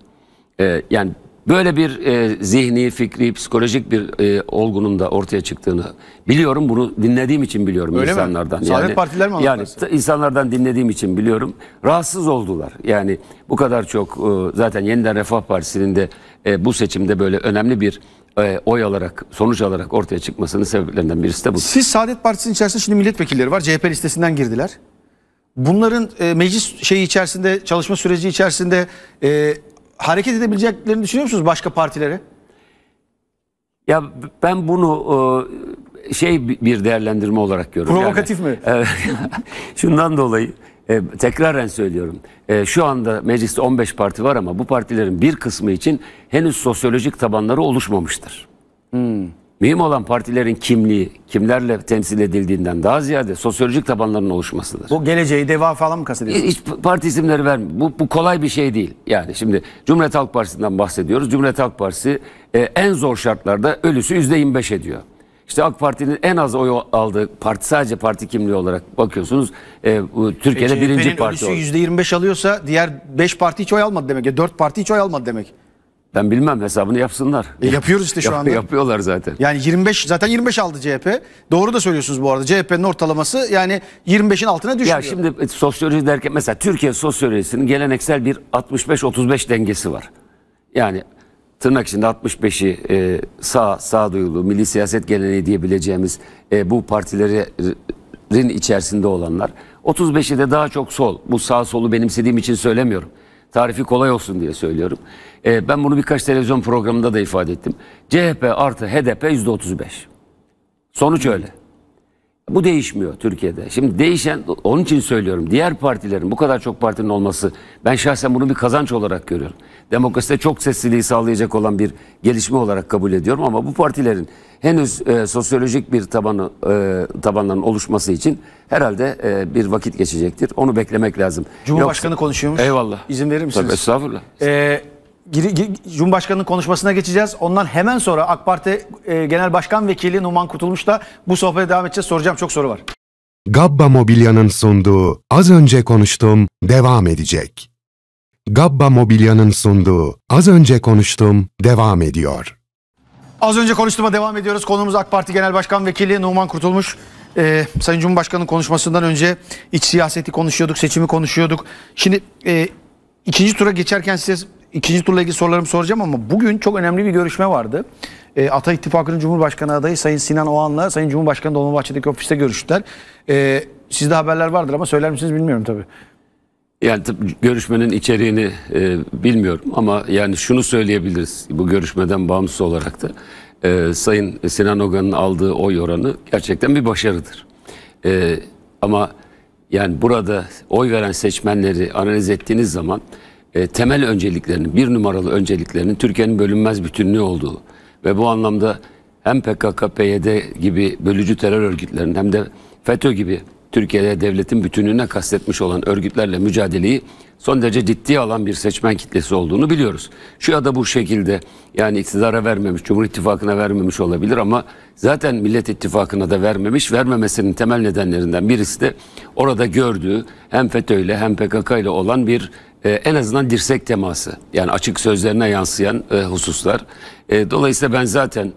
E, yani böyle bir e, zihni, fikri, psikolojik bir e, olgunun da ortaya çıktığını biliyorum. Bunu dinlediğim için biliyorum Öyle insanlardan. Mi? Saadet yani, partiler mi Yani insanlardan dinlediğim için biliyorum. Rahatsız oldular. Yani bu kadar çok e, zaten Yeniden Refah Partisi'nin de e, bu seçimde böyle önemli bir e, oy alarak, sonuç alarak ortaya çıkmasının sebeplerinden birisi de bu. Siz Saadet Partisi'nin içerisinde şimdi milletvekilleri var. CHP listesinden girdiler bunların e, meclis şeyi içerisinde çalışma süreci içerisinde e, hareket edebileceklerini düşünüyor musunuz başka partilere? Ya ben bunu e, şey bir değerlendirme olarak görüyorum. Provokatif yani, mi? Evet. şundan dolayı e, tekraren söylüyorum. E, şu anda mecliste 15 parti var ama bu partilerin bir kısmı için henüz sosyolojik tabanları oluşmamıştır. Hmm. Mühim olan partilerin kimliği, kimlerle temsil edildiğinden daha ziyade sosyolojik tabanların oluşmasıdır. Bu geleceği deva falan mı kastediyorsunuz? Hiç parti isimleri vermiyor. Bu, bu kolay bir şey değil. Yani şimdi Cumhuriyet Halk Partisi'nden bahsediyoruz. Cumhuriyet Halk Partisi e, en zor şartlarda ölüsü %25 ediyor. İşte AK Parti'nin en az oy aldığı parti sadece parti kimliği olarak bakıyorsunuz. E, bu, Türkiye'de e, birinci parti. Ölüsü %25 alıyorsa diğer 5 parti hiç oy almadı demek. 4 parti hiç oy almadı demek. Ben bilmem hesabını yapsınlar. E, yapıyoruz işte şu Yap, anda. Yapıyorlar zaten. Yani 25 zaten 25 aldı CHP. Doğru da söylüyorsunuz bu arada. CHP'nin ortalaması yani 25'in altına düşüyor. Ya şimdi e, sosyoloji derken mesela Türkiye sosyolojisinin geleneksel bir 65-35 dengesi var. Yani tırnak içinde 65'i e, sağ sağduyulu milli siyaset geleneği diyebileceğimiz e, bu partilerin içerisinde olanlar 35'i de daha çok sol. Bu sağ solu benimsediğim için söylemiyorum. Tarifi kolay olsun diye söylüyorum. E, ben bunu birkaç televizyon programında da ifade ettim. CHP artı HDP yüzde %35. Sonuç öyle. Bu değişmiyor Türkiye'de. Şimdi değişen, onun için söylüyorum. Diğer partilerin, bu kadar çok partinin olması, ben şahsen bunu bir kazanç olarak görüyorum. Demokraside çok sesliliği sağlayacak olan bir gelişme olarak kabul ediyorum. Ama bu partilerin henüz e, sosyolojik bir tabanı, e, tabanların oluşması için herhalde e, bir vakit geçecektir. Onu beklemek lazım. Cumhurbaşkanı Yoksa, konuşuyormuş. Eyvallah. İzin verir misiniz? Tabii estağfurullah. Ee, Cumhurbaşkanı'nın konuşmasına geçeceğiz. Ondan hemen sonra AK Parti e, Genel Başkan Vekili Numan da bu sohbete devam edeceğiz. Soracağım çok soru var. Gabba Mobilya'nın sunduğu Az Önce Konuştum devam edecek. Gabba Mobilya'nın sunduğu Az Önce Konuştum devam ediyor. Az önce konuştuğuma devam ediyoruz. Konuğumuz AK Parti Genel Başkan Vekili Numan Kurtulmuş. Ee, Sayın Cumhurbaşkanı'nın konuşmasından önce iç siyaseti konuşuyorduk, seçimi konuşuyorduk. Şimdi e, ikinci tura geçerken size ikinci turla ilgili sorularımı soracağım ama bugün çok önemli bir görüşme vardı. E, Ata İttifakı'nın Cumhurbaşkanı adayı Sayın Sinan Oğan'la Sayın Cumhurbaşkanı Dolmabahçe'deki ofiste görüştüler. E, sizde haberler vardır ama söyler misiniz bilmiyorum tabii. Yani görüşmenin içeriğini e, bilmiyorum ama yani şunu söyleyebiliriz bu görüşmeden bağımsız olarak da e, Sayın Sinan Oğan'ın aldığı oy oranı gerçekten bir başarıdır. E, ama yani burada oy veren seçmenleri analiz ettiğiniz zaman e, temel önceliklerinin, bir numaralı önceliklerinin Türkiye'nin bölünmez bütünlüğü olduğu ve bu anlamda hem PKK, PYD gibi bölücü terör örgütlerinin hem de FETÖ gibi Türkiye'de devletin bütünlüğüne kastetmiş olan örgütlerle mücadeleyi son derece ciddi alan bir seçmen kitlesi olduğunu biliyoruz. Şu ya da bu şekilde yani iktidara vermemiş, Cumhur İttifakı'na vermemiş olabilir ama zaten Millet İttifakı'na da vermemiş, vermemesinin temel nedenlerinden birisi de orada gördüğü hem FETÖ ile hem PKK ile olan bir e, en azından dirsek teması yani açık sözlerine yansıyan e, hususlar. E, dolayısıyla ben zaten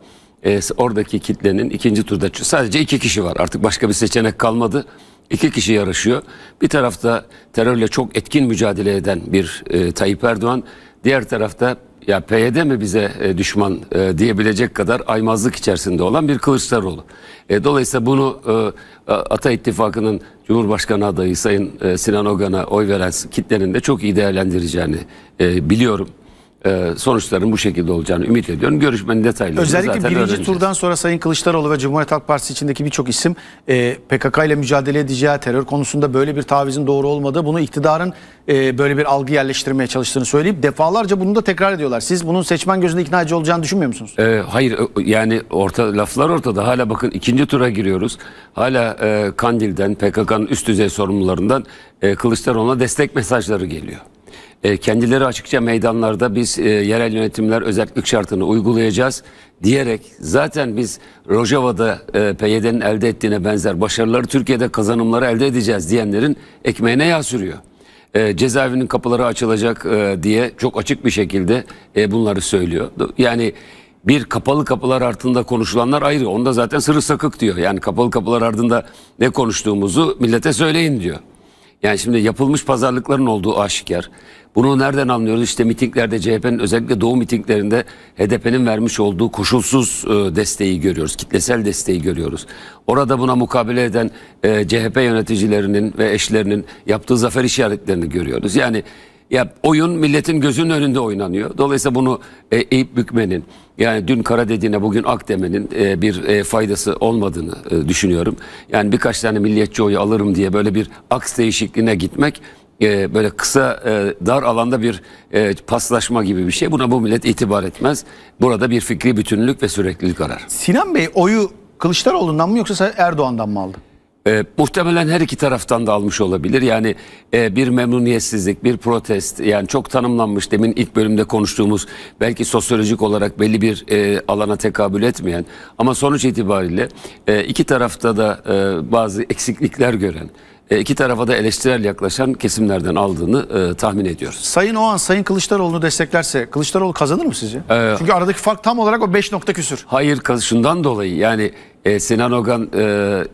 e, oradaki kitlenin ikinci turda sadece iki kişi var artık başka bir seçenek kalmadı. İki kişi yarışıyor. Bir tarafta terörle çok etkin mücadele eden bir e, Tayyip Erdoğan, diğer tarafta ya PYD mi bize e, düşman e, diyebilecek kadar aymazlık içerisinde olan bir Kılıçdaroğlu. E, dolayısıyla bunu e, Ata İttifakı'nın Cumhurbaşkanı adayı Sayın e, Sinan Ogan'a oy veren kitlenin de çok iyi değerlendireceğini e, biliyorum e, ee, sonuçların bu şekilde olacağını ümit ediyorum. Görüşmenin detayları Özellikle zaten birinci turdan sonra Sayın Kılıçdaroğlu ve Cumhuriyet Halk Partisi içindeki birçok isim e, PKK ile mücadele edeceği terör konusunda böyle bir tavizin doğru olmadığı bunu iktidarın e, böyle bir algı yerleştirmeye çalıştığını söyleyip defalarca bunu da tekrar ediyorlar. Siz bunun seçmen gözünde ikna edici olacağını düşünmüyor musunuz? E, hayır yani orta laflar ortada. Hala bakın ikinci tura giriyoruz. Hala e, Kandil'den PKK'nın üst düzey sorumlularından e, Kılıçdaroğlu'na destek mesajları geliyor. E, kendileri açıkça meydanlarda biz e, yerel yönetimler özellik şartını uygulayacağız diyerek zaten biz Rojava'da e, PYD'nin elde ettiğine benzer başarıları Türkiye'de kazanımları elde edeceğiz diyenlerin ekmeğine yağ sürüyor. E, cezaevinin kapıları açılacak e, diye çok açık bir şekilde e, bunları söylüyor. Yani bir kapalı kapılar ardında konuşulanlar ayrı. Onda zaten sırı sakık diyor. Yani kapalı kapılar ardında ne konuştuğumuzu millete söyleyin diyor. Yani şimdi yapılmış pazarlıkların olduğu aşikar. Bunu nereden anlıyoruz? İşte mitinglerde CHP'nin özellikle doğu mitinglerinde HDP'nin vermiş olduğu koşulsuz e, desteği görüyoruz. Kitlesel desteği görüyoruz. Orada buna mukabele eden e, CHP yöneticilerinin ve eşlerinin yaptığı zafer işaretlerini görüyoruz. Yani ya oyun milletin gözünün önünde oynanıyor. Dolayısıyla bunu e, eğip bükmenin yani dün kara dediğine bugün ak demenin e, bir e, faydası olmadığını e, düşünüyorum. Yani birkaç tane milliyetçi oyu alırım diye böyle bir aks değişikliğine gitmek e, böyle kısa e, dar alanda bir e, paslaşma gibi bir şey. Buna bu millet itibar etmez. Burada bir fikri bütünlük ve süreklilik arar. Sinan Bey oyu Kılıçdaroğlu'ndan mı yoksa Erdoğan'dan mı aldı? E, muhtemelen her iki taraftan da almış olabilir. Yani e, bir memnuniyetsizlik, bir protest yani çok tanımlanmış demin ilk bölümde konuştuğumuz belki sosyolojik olarak belli bir e, alana tekabül etmeyen ama sonuç itibariyle e, iki tarafta da e, bazı eksiklikler gören e, iki tarafa da eleştirel yaklaşan kesimlerden aldığını e, tahmin ediyoruz. Sayın Oğan, Sayın Kılıçdaroğlu'nu desteklerse Kılıçdaroğlu kazanır mı sizce? Ee, Çünkü aradaki fark tam olarak o 5 nokta küsür. Hayır şundan dolayı yani e, Sinan Ogan e,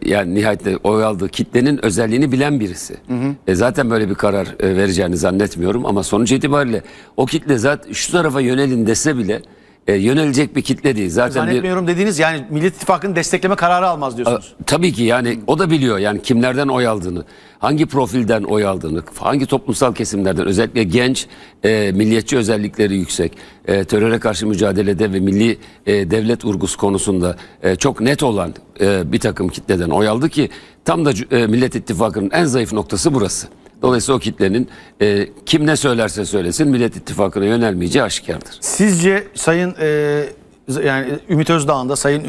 yani nihayetle oy aldığı kitlenin özelliğini bilen birisi. Hı hı. E, zaten böyle bir karar e, vereceğini zannetmiyorum ama sonuç itibariyle o kitle zaten şu tarafa yönelin dese bile e, yönelecek bir kitle değil. Zaten Zannetmiyorum bir, dediğiniz yani Millet İttifakı'nı destekleme kararı almaz diyorsunuz. A, tabii ki yani o da biliyor yani kimlerden oy aldığını, hangi profilden oy aldığını, hangi toplumsal kesimlerden özellikle genç e, milliyetçi özellikleri yüksek, e, teröre karşı mücadelede ve milli e, devlet vurgusu konusunda e, çok net olan e, bir takım kitleden oy aldı ki tam da e, Millet İttifakı'nın en zayıf noktası burası. Dolayısıyla o kitlenin e, kim ne söylerse söylesin Millet İttifakı'na yönelmeyeceği aşikardır. Sizce Sayın e, yani Ümit Özdağ'ın da Sayın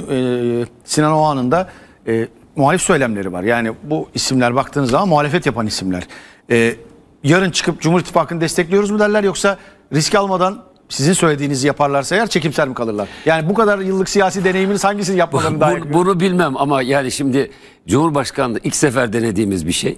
e, Sinan Oğan'ın da e, muhalif söylemleri var. Yani bu isimler baktığınız zaman muhalefet yapan isimler. E, yarın çıkıp Cumhur İttifakı'nı destekliyoruz mu derler yoksa risk almadan sizin söylediğinizi yaparlarsa eğer çekimsel mi kalırlar? Yani bu kadar yıllık siyasi deneyiminiz hangisini yapmalarını daha yakın? Bunu bilmem ama yani şimdi Cumhurbaşkanlığı ilk sefer denediğimiz bir şey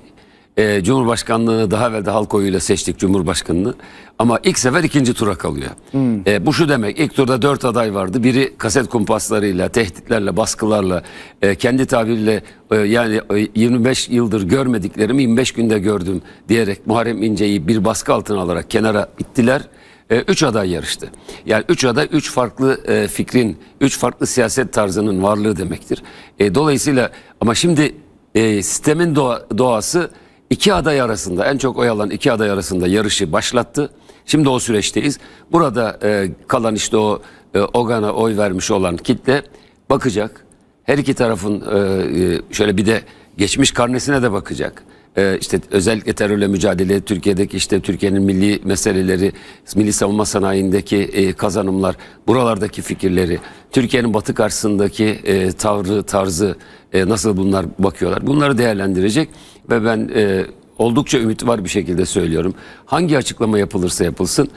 e, Cumhurbaşkanlığını daha evvel de halk oyuyla seçtik Cumhurbaşkanını. Ama ilk sefer ikinci tura kalıyor. Hmm. E, bu şu demek ilk turda dört aday vardı. Biri kaset kumpaslarıyla, tehditlerle, baskılarla, e, kendi tabirle e, yani 25 e, yıldır görmediklerimi 25 günde gördüm diyerek Muharrem İnce'yi bir baskı altına alarak kenara ittiler. E, üç aday yarıştı. Yani üç aday üç farklı e, fikrin, üç farklı siyaset tarzının varlığı demektir. E, dolayısıyla ama şimdi e, sistemin doğa, doğası iki aday arasında en çok oy alan iki aday arasında yarışı başlattı. Şimdi o süreçteyiz. Burada e, kalan işte o e, Ogan'a oy vermiş olan kitle bakacak. Her iki tarafın e, e şöyle bir de geçmiş karnesine de bakacak e, işte özellikle terörle mücadele, Türkiye'deki işte Türkiye'nin milli meseleleri, milli savunma sanayindeki e, kazanımlar, buralardaki fikirleri, Türkiye'nin batı karşısındaki e, tavrı, tarzı e, nasıl bunlar bakıyorlar. Bunları değerlendirecek ve ben e, oldukça ümit var bir şekilde söylüyorum. Hangi açıklama yapılırsa yapılsın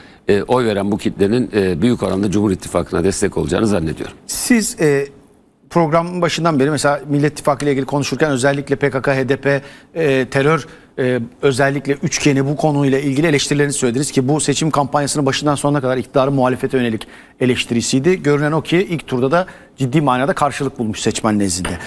oy veren bu kitlenin büyük oranda Cumhur İttifakı'na destek olacağını zannediyorum. Siz e, programın başından beri mesela Millet İttifakı ile ilgili konuşurken özellikle PKK, HDP, e, terör e, özellikle üçgeni bu konuyla ilgili eleştirilerini söylediniz ki bu seçim kampanyasının başından sonuna kadar iktidarı muhalefete yönelik eleştirisiydi. Görünen o ki ilk turda da ciddi manada karşılık bulmuş seçmen nezdinde.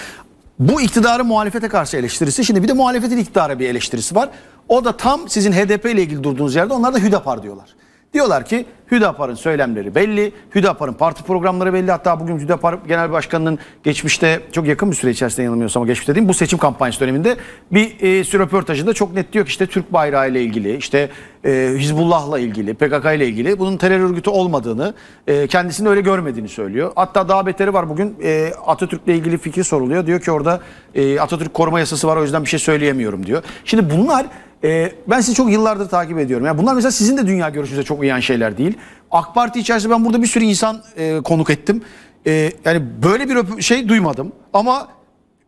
Bu iktidarı muhalefete karşı eleştirisi şimdi bir de muhalefetin iktidara bir eleştirisi var. O da tam sizin HDP ile ilgili durduğunuz yerde onlar da Hüdapar diyorlar. Diyorlar ki Hüdapar'ın söylemleri belli, Hüdapar'ın parti programları belli. Hatta bugün Hüdapar Genel Başkanı'nın geçmişte çok yakın bir süre içerisinde yanılmıyorsam ama geçmişte değil bu seçim kampanyası döneminde bir e, röportajında çok net diyor ki işte Türk bayrağı ile ilgili, işte e, Hizbullah'la ilgili, PKK ile ilgili bunun terör örgütü olmadığını, e, kendisini öyle görmediğini söylüyor. Hatta daha beteri var bugün e, Atatürk'le ilgili fikri soruluyor. Diyor ki orada e, Atatürk koruma yasası var o yüzden bir şey söyleyemiyorum diyor. Şimdi bunlar ee, ben sizi çok yıllardır takip ediyorum. Yani bunlar mesela sizin de dünya görüşünüze çok uyan şeyler değil. AK Parti içerisinde ben burada bir sürü insan e, konuk ettim. E, yani böyle bir şey duymadım. Ama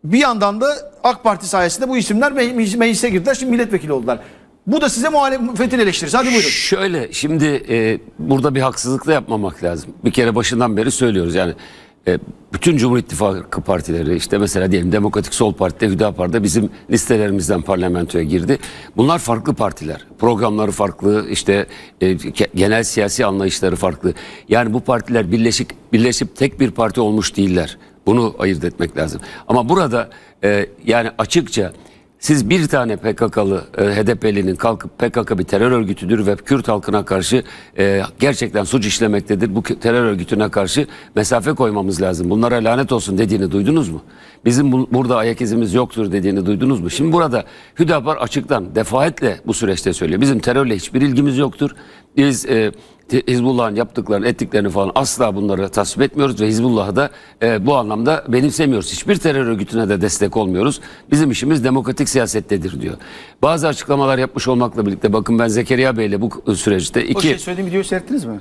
bir yandan da AK Parti sayesinde bu isimler me meclise girdiler. Şimdi milletvekili oldular. Bu da size muhalefetin eleştirisi. Hadi buyurun. Şöyle şimdi e, burada bir haksızlık da yapmamak lazım. Bir kere başından beri söylüyoruz yani e, bütün Cumhur İttifakı partileri işte mesela diyelim Demokratik Sol Parti'de Hüdapar'da bizim listelerimizden parlamentoya girdi. Bunlar farklı partiler. Programları farklı işte e, genel siyasi anlayışları farklı. Yani bu partiler birleşik birleşip tek bir parti olmuş değiller. Bunu ayırt etmek lazım. Ama burada e, yani açıkça siz bir tane PKK'lı, e, HDP'linin kalkıp PKK bir terör örgütüdür ve Kürt halkına karşı e, gerçekten suç işlemektedir. Bu terör örgütüne karşı mesafe koymamız lazım. Bunlara lanet olsun dediğini duydunuz mu? Bizim bu, burada ayak izimiz yoktur dediğini duydunuz mu? Şimdi burada Hüdapar açıktan defaatle bu süreçte söylüyor. Bizim terörle hiçbir ilgimiz yoktur. Biz... E, Hizbullah'ın yaptıklarını, ettiklerini falan asla bunları tasvip etmiyoruz ve Hizbullah'ı da e, bu anlamda benimsemiyoruz. Hiçbir terör örgütüne de destek olmuyoruz. Bizim işimiz demokratik siyasettedir diyor. Bazı açıklamalar yapmış olmakla birlikte bakın ben Zekeriya Bey'le bu süreçte iki... O şey söylediğim videoyu seyrettiniz mi?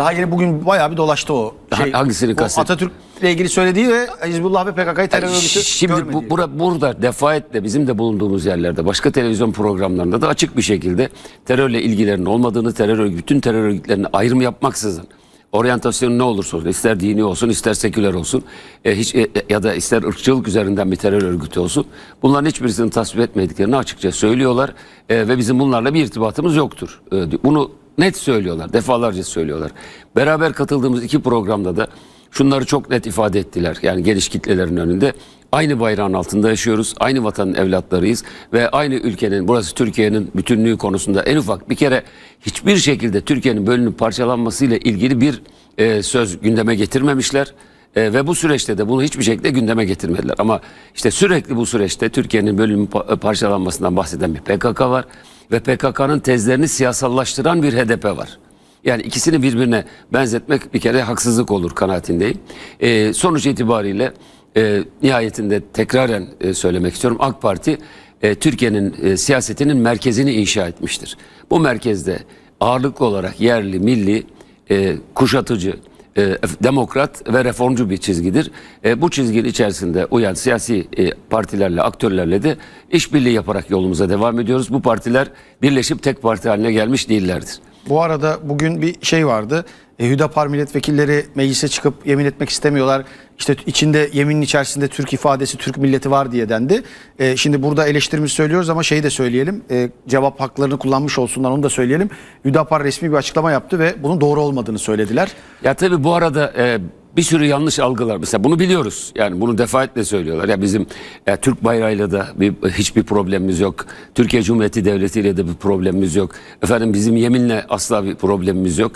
Daha yeni bugün bayağı bir dolaştı o. Şey, Hangisini kastet? Atatürk'le ilgili söylediği ve Hizbullah ve PKK'yı terör örgütü Şimdi bu, bura, burada defaatle bizim de bulunduğumuz yerlerde başka televizyon programlarında da açık bir şekilde terörle ilgilerinin olmadığını, terör örgütü, bütün terör örgütlerini ayrım yapmaksızın oryantasyonu ne olursa olsun ister dini olsun ister seküler olsun e, hiç e, e, ya da ister ırkçılık üzerinden bir terör örgütü olsun bunların hiçbirisini tasvip etmediklerini açıkça söylüyorlar e, ve bizim bunlarla bir irtibatımız yoktur. E, bunu net söylüyorlar. Defalarca söylüyorlar. Beraber katıldığımız iki programda da şunları çok net ifade ettiler. Yani geniş kitlelerin önünde aynı bayrağın altında yaşıyoruz. Aynı vatanın evlatlarıyız ve aynı ülkenin burası Türkiye'nin bütünlüğü konusunda en ufak bir kere hiçbir şekilde Türkiye'nin bölünüp parçalanmasıyla ilgili bir e, söz gündeme getirmemişler. E, ve bu süreçte de bunu hiçbir şekilde gündeme getirmediler. Ama işte sürekli bu süreçte Türkiye'nin bölünüp e, parçalanmasından bahseden bir PKK var ve PKK'nın tezlerini siyasallaştıran bir HDP var. Yani ikisini birbirine benzetmek bir kere haksızlık olur kanaatindeyim. E, sonuç itibariyle e, nihayetinde tekraren e, söylemek istiyorum. AK Parti e, Türkiye'nin e, siyasetinin merkezini inşa etmiştir. Bu merkezde ağırlıklı olarak yerli, milli, e, kuşatıcı, e, demokrat ve reformcu bir çizgidir. E, bu çizginin içerisinde uyan siyasi e, partilerle, aktörlerle de işbirliği yaparak yolumuza devam ediyoruz. Bu partiler birleşip tek parti haline gelmiş değillerdir. Bu arada bugün bir şey vardı. E, Hüdapar milletvekilleri meclise çıkıp yemin etmek istemiyorlar. İşte içinde yeminin içerisinde Türk ifadesi, Türk milleti var diye dendi. E, şimdi burada eleştirimizi söylüyoruz ama şeyi de söyleyelim. E, cevap haklarını kullanmış olsunlar onu da söyleyelim. Hüdapar resmi bir açıklama yaptı ve bunun doğru olmadığını söylediler. Ya tabii bu arada e, bir sürü yanlış algılar. Mesela bunu biliyoruz. Yani bunu defaatle söylüyorlar. Ya bizim e, Türk bayrağıyla da bir, hiçbir problemimiz yok. Türkiye Cumhuriyeti Devleti ile de bir problemimiz yok. Efendim bizim yeminle asla bir problemimiz yok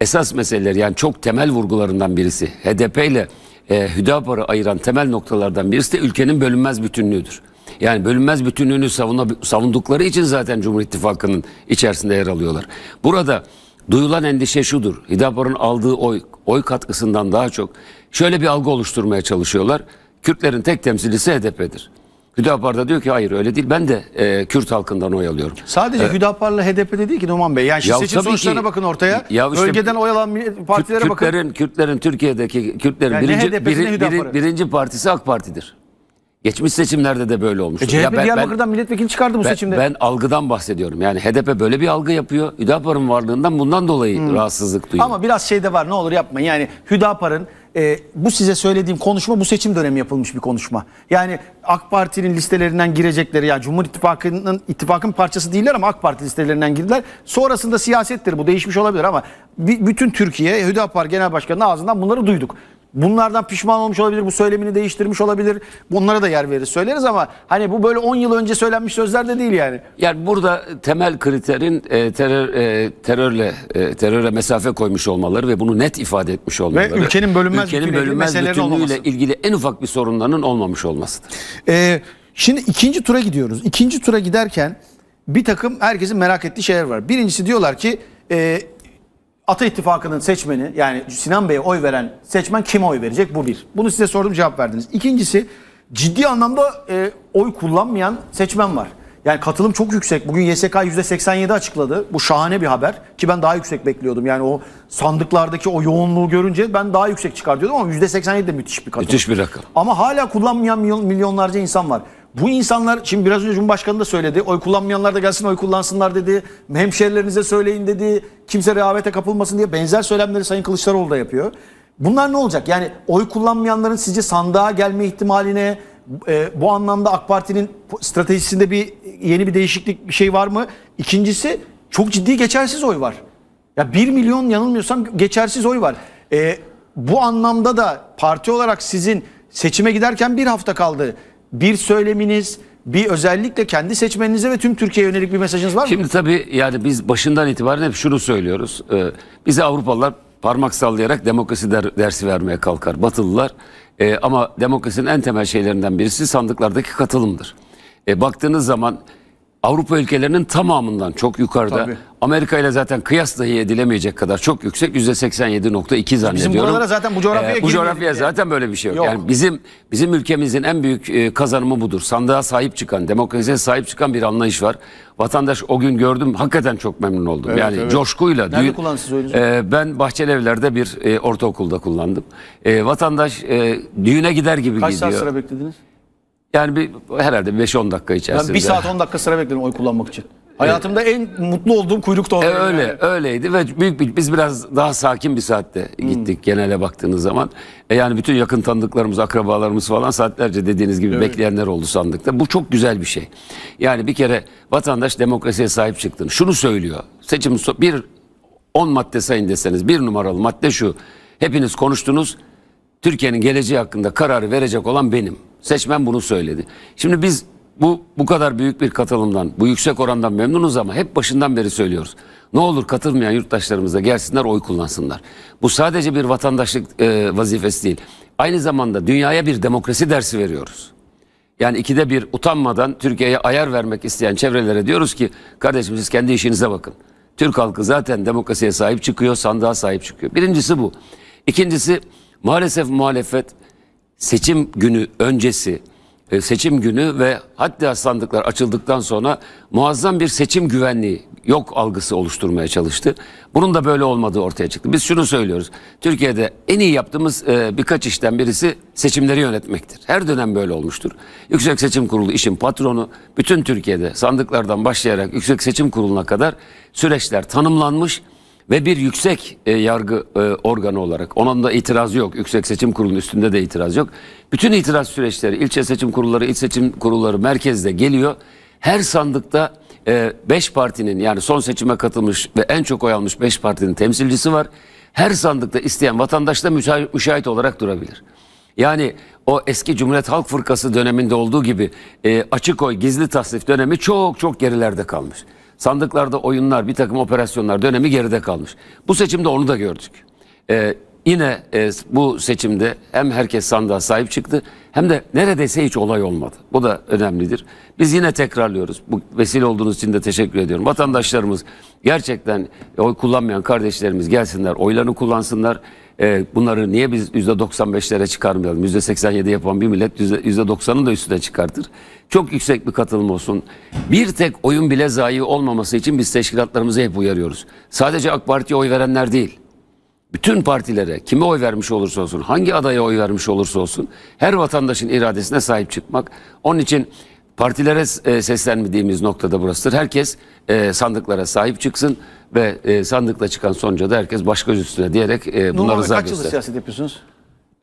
esas meseleleri yani çok temel vurgularından birisi HDP ile e, Hüdapar'ı ayıran temel noktalardan birisi de ülkenin bölünmez bütünlüğüdür. Yani bölünmez bütünlüğünü savuna, savundukları için zaten Cumhur İttifakı'nın içerisinde yer alıyorlar. Burada duyulan endişe şudur. Hidaparın aldığı oy, oy katkısından daha çok şöyle bir algı oluşturmaya çalışıyorlar. Kürtlerin tek temsilcisi HDP'dir. Hüdapar da diyor ki hayır öyle değil. Ben de e, Kürt halkından oy alıyorum. Sadece ee, Hüdapar'la HDP'de değil ki Numan Bey. Yani şu ya seçim sonuçlarına ki, bakın ortaya. Ya işte, Bölgeden oy alan partilere Kürt, bakın. Kürtlerin, Kürtlerin Türkiye'deki Kürtlerin yani birinci, biri, biri, birinci partisi AK Parti'dir. Geçmiş seçimlerde de böyle olmuş. E, CHP ya ben, Diyarbakır'dan milletvekili çıkardı bu ben, seçimde. Ben algıdan bahsediyorum. Yani HDP böyle bir algı yapıyor. Hüdapar'ın varlığından bundan dolayı hmm. rahatsızlık duyuyor. Ama biraz şey de var ne olur yapmayın. Yani Hüdapar'ın e, bu size söylediğim konuşma bu seçim dönemi yapılmış bir konuşma. Yani AK Parti'nin listelerinden girecekleri ya yani Cumhur İttifakı'nın ittifakın parçası değiller ama AK Parti listelerinden girdiler. Sonrasında siyasettir bu değişmiş olabilir ama bütün Türkiye Hüdapar Genel Başkanı'nın ağzından bunları duyduk bunlardan pişman olmuş olabilir, bu söylemini değiştirmiş olabilir. Bunlara da yer verir söyleriz ama hani bu böyle 10 yıl önce söylenmiş sözler de değil yani. Yani burada temel kriterin e, terör e, terörle e, teröre mesafe koymuş olmaları ve bunu net ifade etmiş olmaları. Ve ülkenin bölünmez ülkenin bölünmez bütünlüğüyle ilgili en ufak bir sorunlarının olmamış olmasıdır. Ee, şimdi ikinci tura gidiyoruz. İkinci tura giderken bir takım herkesin merak ettiği şeyler var. Birincisi diyorlar ki e, Ata İttifakı'nın seçmeni yani Sinan Bey'e oy veren seçmen kime oy verecek? Bu bir. Bunu size sordum cevap verdiniz. İkincisi ciddi anlamda e, oy kullanmayan seçmen var. Yani katılım çok yüksek. Bugün YSK %87 açıkladı. Bu şahane bir haber. Ki ben daha yüksek bekliyordum. Yani o sandıklardaki o yoğunluğu görünce ben daha yüksek çıkar diyordum ama %87 de müthiş bir katılım. Müthiş bir rakam. Ama hala kullanmayan milyonlarca insan var. Bu insanlar şimdi biraz önce Cumhurbaşkanı da söyledi. Oy kullanmayanlar da gelsin oy kullansınlar dedi. Hemşerilerinize söyleyin dedi. Kimse rehavete kapılmasın diye benzer söylemleri Sayın Kılıçdaroğlu da yapıyor. Bunlar ne olacak? Yani oy kullanmayanların sizce sandığa gelme ihtimaline e, bu anlamda AK Parti'nin stratejisinde bir yeni bir değişiklik bir şey var mı? İkincisi çok ciddi geçersiz oy var. Ya 1 milyon yanılmıyorsam geçersiz oy var. E, bu anlamda da parti olarak sizin seçime giderken bir hafta kaldı bir söyleminiz, bir özellikle kendi seçmeninize ve tüm Türkiye'ye yönelik bir mesajınız var mı? Şimdi tabii yani biz başından itibaren hep şunu söylüyoruz. Ee, bize Avrupalılar parmak sallayarak demokrasi der, dersi vermeye kalkar. Batılılar e, ama demokrasinin en temel şeylerinden birisi sandıklardaki katılımdır. E, baktığınız zaman Avrupa ülkelerinin tamamından çok yukarıda. Tabii. Amerika ile zaten kıyas dahi edilemeyecek kadar çok yüksek. %87.2 zannediyorum. Bizim buralara zaten bu coğrafyaya ee, Bu coğrafyaya yani. zaten böyle bir şey yok. yok. Yani bizim bizim ülkemizin en büyük e, kazanımı budur. Sandığa sahip çıkan, demokrasiye sahip çıkan bir anlayış var. Vatandaş o gün gördüm hakikaten çok memnun oldum. Evet, yani evet. coşkuyla. Nerede kullandınız oyunuzu? E, ee, ben Bahçelievler'de bir e, ortaokulda kullandım. E, vatandaş e, düğüne gider gibi Kaç gidiyor. Kaç saat sıra beklediniz? Yani bir, herhalde 5-10 dakika içerisinde. Ben 1 saat 10 dakika sıra bekledim oy kullanmak için. Hayatımda en mutlu olduğum kuyrukta oldu. E, öyle, yani. öyleydi ve büyük bir, biz biraz daha sakin bir saatte hmm. gittik hmm. genele baktığınız zaman. E, yani bütün yakın tanıdıklarımız, akrabalarımız falan saatlerce dediğiniz gibi evet. bekleyenler oldu sandıkta. Bu çok güzel bir şey. Yani bir kere vatandaş demokrasiye sahip çıktın. Şunu söylüyor. Seçim bir 10 madde sayın deseniz bir numaralı madde şu. Hepiniz konuştunuz. Türkiye'nin geleceği hakkında kararı verecek olan benim. Seçmen bunu söyledi. Şimdi biz bu bu kadar büyük bir katılımdan, bu yüksek orandan memnunuz ama hep başından beri söylüyoruz. Ne olur katılmayan yurttaşlarımız gelsinler oy kullansınlar. Bu sadece bir vatandaşlık e, vazifesi değil. Aynı zamanda dünyaya bir demokrasi dersi veriyoruz. Yani ikide bir utanmadan Türkiye'ye ayar vermek isteyen çevrelere diyoruz ki kardeşim siz kendi işinize bakın. Türk halkı zaten demokrasiye sahip çıkıyor, sandığa sahip çıkıyor. Birincisi bu. İkincisi maalesef muhalefet seçim günü öncesi, e, seçim günü ve hatta sandıklar açıldıktan sonra muazzam bir seçim güvenliği yok algısı oluşturmaya çalıştı. Bunun da böyle olmadığı ortaya çıktı. Biz şunu söylüyoruz. Türkiye'de en iyi yaptığımız e, birkaç işten birisi seçimleri yönetmektir. Her dönem böyle olmuştur. Yüksek Seçim Kurulu işin patronu bütün Türkiye'de sandıklardan başlayarak Yüksek Seçim Kurulu'na kadar süreçler tanımlanmış ve bir yüksek e, yargı e, organı olarak onun da itirazı yok. Yüksek Seçim Kurulu'nun üstünde de itiraz yok. Bütün itiraz süreçleri ilçe seçim kurulları, il seçim kurulları merkezde geliyor. Her sandıkta 5 e, partinin yani son seçime katılmış ve en çok oy almış 5 partinin temsilcisi var. Her sandıkta isteyen vatandaş da müşahit olarak durabilir. Yani o eski Cumhuriyet Halk Fırkası döneminde olduğu gibi e, açık oy gizli tasnif dönemi çok çok gerilerde kalmış. Sandıklarda oyunlar, bir takım operasyonlar dönemi geride kalmış. Bu seçimde onu da gördük. Ee, yine e, bu seçimde hem herkes sandığa sahip çıktı hem de neredeyse hiç olay olmadı. Bu da önemlidir. Biz yine tekrarlıyoruz. Bu vesile olduğunuz için de teşekkür ediyorum. Vatandaşlarımız gerçekten oy kullanmayan kardeşlerimiz gelsinler, oylarını kullansınlar. E, bunları niye biz %95'lere çıkarmayalım? %87 yapan bir millet %90'ın da üstüne çıkartır. Çok yüksek bir katılım olsun. Bir tek oyun bile zayi olmaması için biz teşkilatlarımızı hep uyarıyoruz. Sadece AK Parti'ye oy verenler değil. Bütün partilere kime oy vermiş olursa olsun, hangi adaya oy vermiş olursa olsun her vatandaşın iradesine sahip çıkmak. Onun için partilere e, seslenmediğimiz noktada burasıdır. Herkes e, sandıklara sahip çıksın ve e, sandıkla çıkan sonuca da herkes başka üstüne diyerek e, bunları Normal, kaç yıldır siyaset yapıyorsunuz?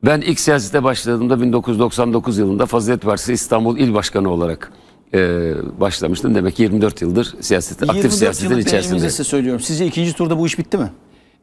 Ben ilk siyasete başladığımda 1999 yılında Fazilet Partisi İstanbul İl Başkanı olarak e, başlamıştım. Demek ki 24 yıldır siyasette aktif siyasetin içerisinde. size söylüyorum. Sizce ikinci turda bu iş bitti mi?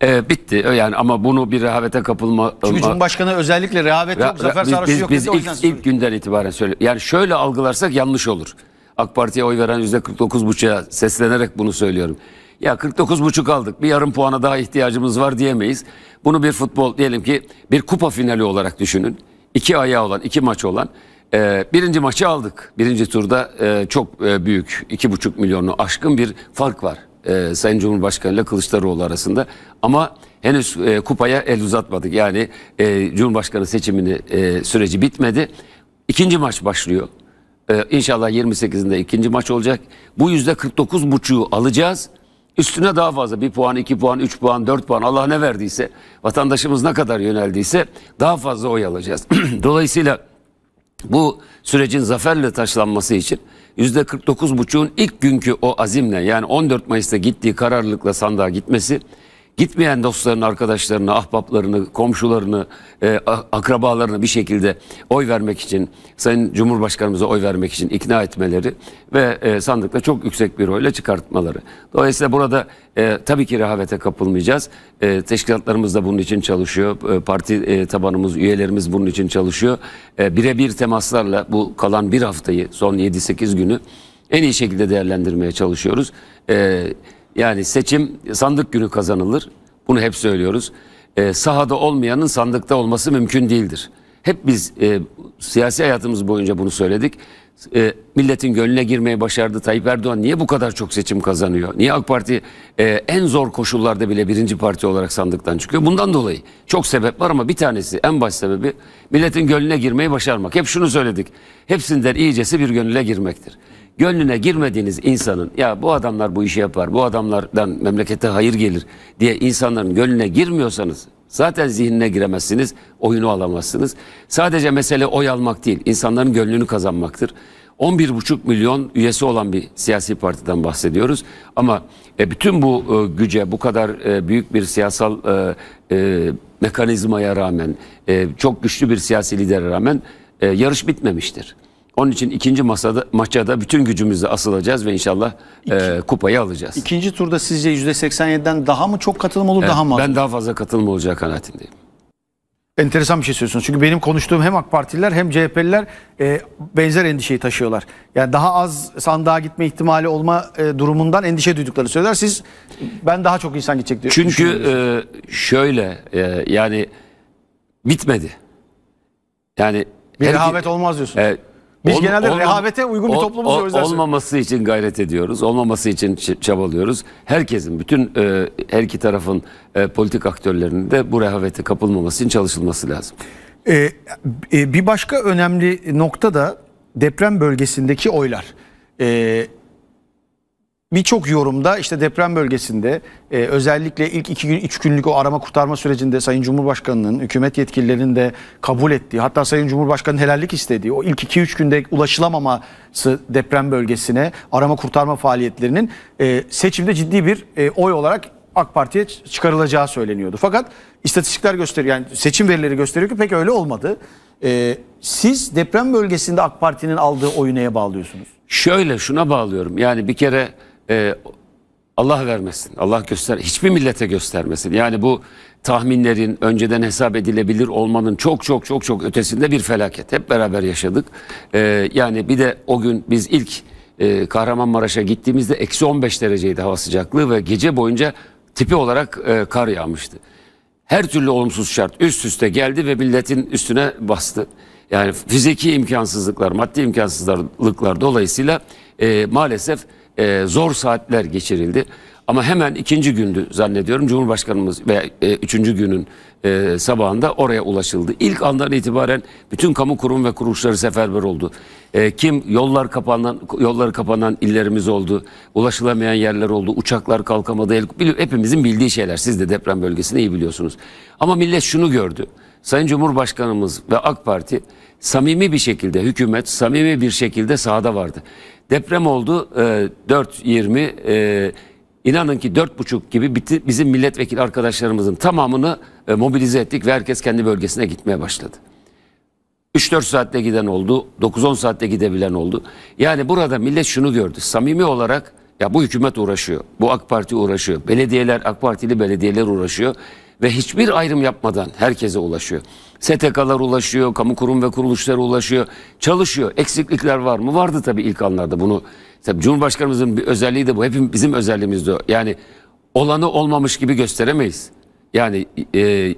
E, bitti e, yani ama bunu bir rehavete kapılma... Çünkü Cumhurbaşkanı özellikle rehavet yok, re, zafer sarhoşu yok. Biz, biz ilk, ilk günden itibaren söylüyoruz. Yani şöyle algılarsak yanlış olur. AK Parti'ye oy veren %49,5'a seslenerek bunu söylüyorum ya 49,5 aldık bir yarım puana daha ihtiyacımız var diyemeyiz. Bunu bir futbol diyelim ki bir kupa finali olarak düşünün. İki ayağı olan iki maç olan e, birinci maçı aldık. Birinci turda e, çok e, büyük buçuk milyonu aşkın bir fark var. E, Sayın Cumhurbaşkanı ile Kılıçdaroğlu arasında ama henüz e, kupaya el uzatmadık. Yani e, Cumhurbaşkanı seçimini e, süreci bitmedi. İkinci maç başlıyor. Ee, inşallah 28'inde ikinci maç olacak. Bu yüzde 49 buçuğu alacağız üstüne daha fazla bir puan, iki puan, üç puan, dört puan Allah ne verdiyse vatandaşımız ne kadar yöneldiyse daha fazla oy alacağız. Dolayısıyla bu sürecin zaferle taşlanması için yüzde %49,5'un ilk günkü o azimle yani 14 Mayıs'ta gittiği kararlılıkla sandığa gitmesi gitmeyen dostlarını, arkadaşlarını, ahbaplarını, komşularını, e, akrabalarını bir şekilde oy vermek için, Sayın Cumhurbaşkanımıza oy vermek için ikna etmeleri ve e, sandıkta çok yüksek bir oyla çıkartmaları. Dolayısıyla burada e, tabii ki rehavete kapılmayacağız. E, teşkilatlarımız da bunun için çalışıyor. E, parti e, tabanımız, üyelerimiz bunun için çalışıyor. E, Birebir temaslarla bu kalan bir haftayı, son 7-8 günü en iyi şekilde değerlendirmeye çalışıyoruz. Evet yani seçim sandık günü kazanılır. Bunu hep söylüyoruz. E, sahada olmayanın sandıkta olması mümkün değildir. Hep biz e, siyasi hayatımız boyunca bunu söyledik. E, milletin gönlüne girmeyi başardı Tayyip Erdoğan. Niye bu kadar çok seçim kazanıyor? Niye AK Parti e, en zor koşullarda bile birinci parti olarak sandıktan çıkıyor? Bundan dolayı çok sebep var ama bir tanesi en baş sebebi milletin gönlüne girmeyi başarmak. Hep şunu söyledik. Hepsinden iyicesi bir gönüle girmektir gönlüne girmediğiniz insanın ya bu adamlar bu işi yapar, bu adamlardan memlekete hayır gelir diye insanların gönlüne girmiyorsanız zaten zihnine giremezsiniz, oyunu alamazsınız. Sadece mesele oy almak değil, insanların gönlünü kazanmaktır. 11,5 milyon üyesi olan bir siyasi partiden bahsediyoruz. Ama e, bütün bu e, güce, bu kadar e, büyük bir siyasal e, e, mekanizmaya rağmen, e, çok güçlü bir siyasi lidere rağmen e, yarış bitmemiştir. Onun için ikinci masada maça da bütün gücümüzle asılacağız ve inşallah İki, e, kupayı alacağız. İkinci turda sizce %87'den daha mı çok katılım olur evet, daha mı? Ben daha fazla katılım olacağı kanaatindeyim. Enteresan bir şey söylüyorsunuz. Çünkü benim konuştuğum hem AK Partililer hem CHP'liler e, benzer endişeyi taşıyorlar. Yani daha az sandığa gitme ihtimali olma e, durumundan endişe duyduklarını söyler. Siz ben daha çok insan gidecek diyor. Çünkü e, şöyle e, yani bitmedi. Yani bir rehavet olmaz diyorsunuz. E, biz Ol, genelde olmam, rehavete uygun bir toplumuz ol, ol, Olmaması için gayret ediyoruz. Olmaması için çabalıyoruz. Herkesin, bütün e, her iki tarafın e, politik aktörlerinin de bu rehavete kapılmaması için çalışılması lazım. Ee, bir başka önemli nokta da deprem bölgesindeki oylar. Ee, birçok yorumda işte deprem bölgesinde e, özellikle ilk iki gün, üç günlük o arama kurtarma sürecinde Sayın Cumhurbaşkanı'nın, hükümet yetkililerinin de kabul ettiği, hatta Sayın Cumhurbaşkanı'nın helallik istediği o ilk iki üç günde ulaşılamaması deprem bölgesine arama kurtarma faaliyetlerinin e, seçimde ciddi bir e, oy olarak AK Parti'ye çıkarılacağı söyleniyordu. Fakat istatistikler gösteriyor, yani seçim verileri gösteriyor ki pek öyle olmadı. E, siz deprem bölgesinde AK Parti'nin aldığı oyu neye bağlıyorsunuz? Şöyle şuna bağlıyorum. Yani bir kere e, Allah vermesin, Allah göster, hiçbir millete göstermesin. Yani bu tahminlerin önceden hesap edilebilir olmanın çok çok çok çok ötesinde bir felaket. Hep beraber yaşadık. Ee, yani bir de o gün biz ilk e, Kahramanmaraş'a gittiğimizde eksi 15 dereceydi hava sıcaklığı ve gece boyunca tipi olarak e, kar yağmıştı. Her türlü olumsuz şart üst üste geldi ve milletin üstüne bastı. Yani fiziki imkansızlıklar, maddi imkansızlıklar dolayısıyla e, maalesef e, zor saatler geçirildi. Ama hemen ikinci gündü zannediyorum Cumhurbaşkanımız ve e, üçüncü günün e, sabahında oraya ulaşıldı. İlk andan itibaren bütün kamu kurum ve kuruluşları seferber oldu. E, kim yollar kapanan yolları kapanan illerimiz oldu, ulaşılamayan yerler oldu, uçaklar kalkamadı. Hepimizin bildiği şeyler. Siz de deprem bölgesini iyi biliyorsunuz. Ama millet şunu gördü. Sayın Cumhurbaşkanımız ve AK Parti samimi bir şekilde hükümet samimi bir şekilde sahada vardı. Deprem oldu e, 4.20 e, inanın ki 4.5 gibi biti, bizim milletvekili arkadaşlarımızın tamamını e, mobilize ettik ve herkes kendi bölgesine gitmeye başladı. 3-4 saatte giden oldu, 9-10 saatte gidebilen oldu. Yani burada millet şunu gördü. Samimi olarak ya bu hükümet uğraşıyor, bu AK Parti uğraşıyor, belediyeler AK Partili belediyeler uğraşıyor ve hiçbir ayrım yapmadan herkese ulaşıyor. STK'lar ulaşıyor, kamu kurum ve kuruluşları ulaşıyor, çalışıyor. Eksiklikler var mı? Vardı tabii ilk anlarda bunu. Tabii Cumhurbaşkanımızın bir özelliği de bu. Hepim bizim özelliğimiz de o. Yani olanı olmamış gibi gösteremeyiz. Yani e,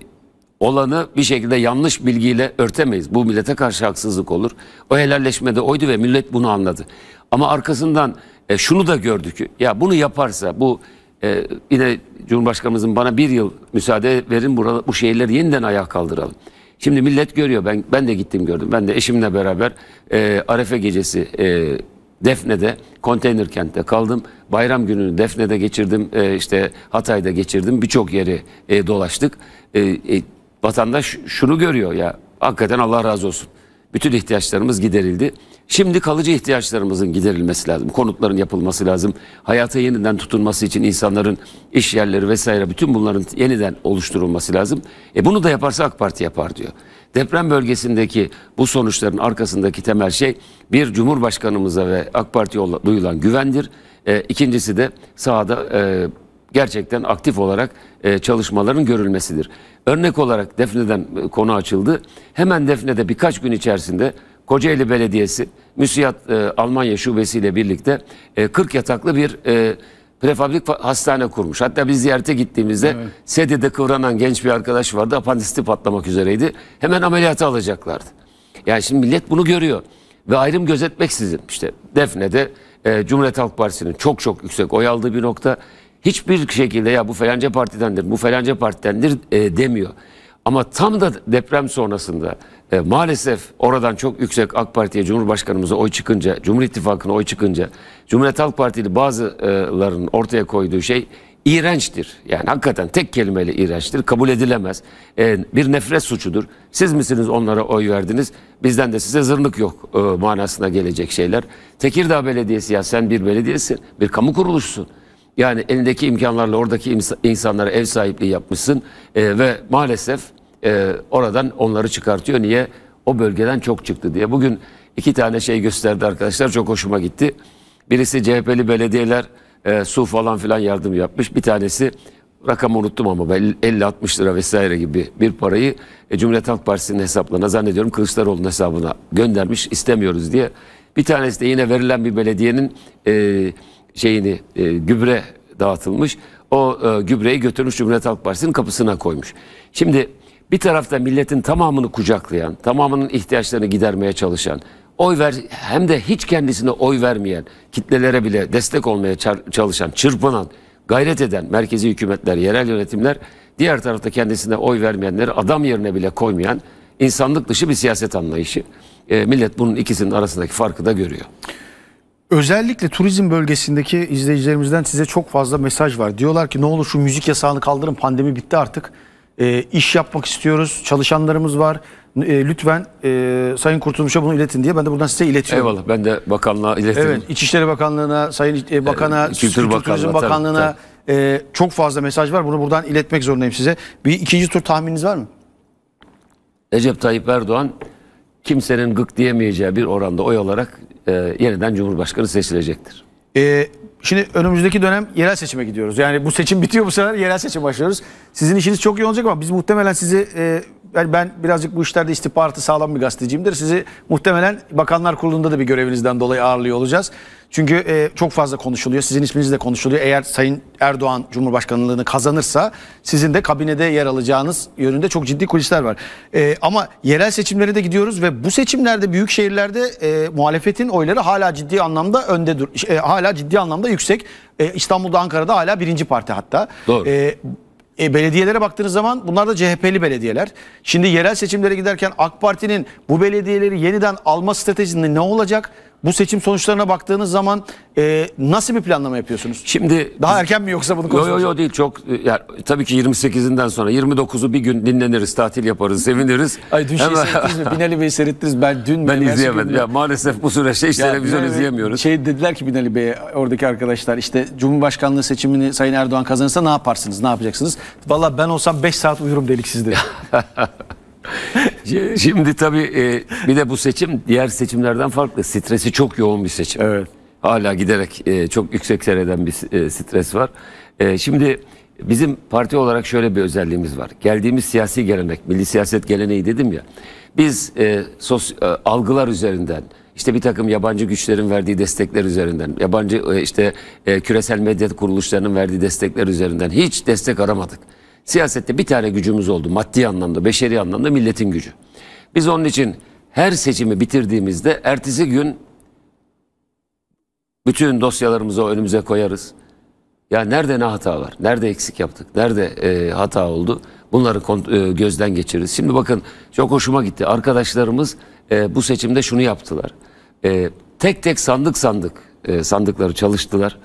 olanı bir şekilde yanlış bilgiyle örtemeyiz. Bu millete karşı haksızlık olur. O helalleşmede oydu ve millet bunu anladı. Ama arkasından e, şunu da gördük ya bunu yaparsa bu ee, yine Cumhurbaşkanımızın bana bir yıl müsaade verin burada, bu şehirleri yeniden ayağa kaldıralım. Şimdi millet görüyor ben ben de gittim gördüm. Ben de eşimle beraber e, Arefe gecesi e, Defne'de konteyner kentte kaldım. Bayram gününü Defne'de geçirdim. E, işte Hatay'da geçirdim. Birçok yeri e, dolaştık. E, e, vatandaş şunu görüyor ya hakikaten Allah razı olsun. Bütün ihtiyaçlarımız giderildi. Şimdi kalıcı ihtiyaçlarımızın giderilmesi lazım. Konutların yapılması lazım. Hayata yeniden tutunması için insanların iş yerleri vesaire bütün bunların yeniden oluşturulması lazım. E bunu da yaparsa AK Parti yapar diyor. Deprem bölgesindeki bu sonuçların arkasındaki temel şey bir Cumhurbaşkanımıza ve AK Parti'ye duyulan güvendir. E, ikincisi de sahada e, gerçekten aktif olarak e, çalışmaların görülmesidir. Örnek olarak Defne'den e, konu açıldı. Hemen Defne'de birkaç gün içerisinde Kocaeli Belediyesi Müsiyat e, Almanya Şubesi ile birlikte e, 40 yataklı bir e, prefabrik hastane kurmuş. Hatta biz ziyarete gittiğimizde evet. SEDE'de kıvranan genç bir arkadaş vardı. Apandisiti patlamak üzereydi. Hemen ameliyata alacaklardı. Yani şimdi millet bunu görüyor. Ve ayrım gözetmeksizin işte Defne'de e, Cumhuriyet Halk Partisi'nin çok çok yüksek oy aldığı bir nokta hiçbir şekilde ya bu felanca partidendir, bu felanca partidendir e, demiyor. Ama tam da deprem sonrasında e, maalesef oradan çok yüksek AK Parti'ye Cumhurbaşkanımıza oy çıkınca, Cumhur İttifakı'na oy çıkınca Cumhuriyet Halk Partili bazılarının ortaya koyduğu şey iğrençtir. Yani hakikaten tek kelimeyle iğrençtir. Kabul edilemez. E, bir nefret suçudur. Siz misiniz onlara oy verdiniz? Bizden de size zırnık yok e, manasına gelecek şeyler. Tekirdağ Belediyesi ya sen bir belediyesin, bir kamu kuruluşsun. Yani elindeki imkanlarla oradaki insanlara ev sahipliği yapmışsın e, ve maalesef e, oradan onları çıkartıyor. Niye? O bölgeden çok çıktı diye. Bugün iki tane şey gösterdi arkadaşlar çok hoşuma gitti. Birisi CHP'li belediyeler e, su falan filan yardım yapmış. Bir tanesi rakamı unuttum ama 50-60 lira vesaire gibi bir parayı e, Cumhuriyet Halk Partisi'nin hesaplarına zannediyorum Kılıçdaroğlu'nun hesabına göndermiş istemiyoruz diye. Bir tanesi de yine verilen bir belediyenin e, şeyini e, gübre dağıtılmış. O e, gübreyi götürmüş Cumhuriyet Halk Partisi'nin kapısına koymuş. Şimdi bir tarafta milletin tamamını kucaklayan, tamamının ihtiyaçlarını gidermeye çalışan, oy ver hem de hiç kendisine oy vermeyen kitlelere bile destek olmaya çalışan, çırpınan, gayret eden merkezi hükümetler, yerel yönetimler diğer tarafta kendisine oy vermeyenleri adam yerine bile koymayan insanlık dışı bir siyaset anlayışı. E, millet bunun ikisinin arasındaki farkı da görüyor. Özellikle turizm bölgesindeki izleyicilerimizden size çok fazla mesaj var. Diyorlar ki ne olur şu müzik yasağını kaldırın pandemi bitti artık. E, iş yapmak istiyoruz, çalışanlarımız var. E, lütfen e, Sayın Kurtulmuş'a bunu iletin diye ben de buradan size iletiyorum. Eyvallah ben de bakanlığa iletirim. Evet İçişleri Bakanlığı'na, Sayın e, ee, Bakan'a, e, Kültür Bakanlığı, Turizm Bakanlığı'na tabii, tabii. E, çok fazla mesaj var. Bunu buradan iletmek zorundayım size. Bir ikinci tur tahmininiz var mı? Recep Tayyip Erdoğan kimsenin gık diyemeyeceği bir oranda oy olarak e, yeniden Cumhurbaşkanı seçilecektir. E, Şimdi önümüzdeki dönem yerel seçime gidiyoruz. Yani bu seçim bitiyor bu sefer yerel seçim başlıyoruz. Sizin işiniz çok iyi olacak ama biz muhtemelen sizi e, yani ben birazcık bu işlerde istihbaratı sağlam bir gazeteciyimdir. Sizi muhtemelen Bakanlar Kurulu'nda da bir görevinizden dolayı ağırlıyor olacağız. Çünkü e, çok fazla konuşuluyor. Sizin isminiz de konuşuluyor. Eğer Sayın Erdoğan Cumhurbaşkanlığını kazanırsa sizin de kabinede yer alacağınız yönünde çok ciddi kulisler var. E, ama yerel seçimlere de gidiyoruz ve bu seçimlerde büyük şehirlerde e, muhalefetin oyları hala ciddi anlamda önde dur e, hala ciddi anlamda yüksek. E, İstanbul'da Ankara'da hala birinci parti hatta. Doğru. E, e, belediyelere baktığınız zaman bunlar da CHP'li belediyeler. Şimdi yerel seçimlere giderken AK Parti'nin bu belediyeleri yeniden alma stratejisinde ne olacak? bu seçim sonuçlarına baktığınız zaman e, nasıl bir planlama yapıyorsunuz? Şimdi daha erken mi yoksa bunu konuşacağız? Yok yok yo, değil çok e, yani, tabii ki 28'inden sonra 29'u bir gün dinleniriz, tatil yaparız, seviniriz. Ay dün şey Hemen... mi? Binali Bey'i seyrettiniz. Ben dün ben izleyemedim. Ya maalesef bu süreçte şey, hiç ya, televizyon Binali e, izleyemiyoruz. Şey dediler ki Binali Bey'e oradaki arkadaşlar işte Cumhurbaşkanlığı seçimini Sayın Erdoğan kazanırsa ne yaparsınız? Ne yapacaksınız? Valla ben olsam 5 saat uyurum deliksizdir. Şimdi tabii e, bir de bu seçim diğer seçimlerden farklı. Stresi çok yoğun bir seçim. Evet. Hala giderek e, çok yüksek seyreden bir e, stres var. şimdi bizim parti olarak şöyle bir özelliğimiz var. Geldiğimiz siyasi gelenek, milli siyaset geleneği dedim ya. Biz sos, algılar üzerinden, işte bir takım yabancı güçlerin verdiği destekler üzerinden, yabancı işte küresel medya kuruluşlarının verdiği destekler üzerinden hiç destek aramadık. Siyasette bir tane gücümüz oldu maddi anlamda, beşeri anlamda milletin gücü. Biz onun için her seçimi bitirdiğimizde ertesi gün bütün dosyalarımızı önümüze koyarız. Ya nerede ne hata var? Nerede eksik yaptık? Nerede e, hata oldu? Bunları e, gözden geçiririz. Şimdi bakın çok hoşuma gitti. Arkadaşlarımız e, bu seçimde şunu yaptılar. E, tek tek sandık sandık e, sandıkları çalıştılar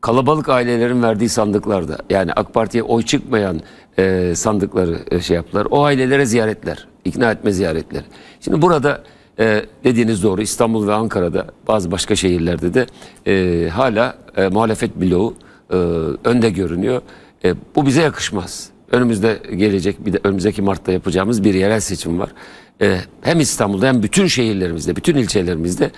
kalabalık ailelerin verdiği sandıklarda yani AK Parti'ye oy çıkmayan e, sandıkları e, şey yaptılar. O ailelere ziyaretler, ikna etme ziyaretleri. Şimdi burada e, dediğiniz doğru İstanbul ve Ankara'da bazı başka şehirlerde de e, hala e, muhalefet bloğu e, önde görünüyor. E, bu bize yakışmaz. Önümüzde gelecek bir de önümüzdeki Mart'ta yapacağımız bir yerel seçim var. E, hem İstanbul'da hem bütün şehirlerimizde, bütün ilçelerimizde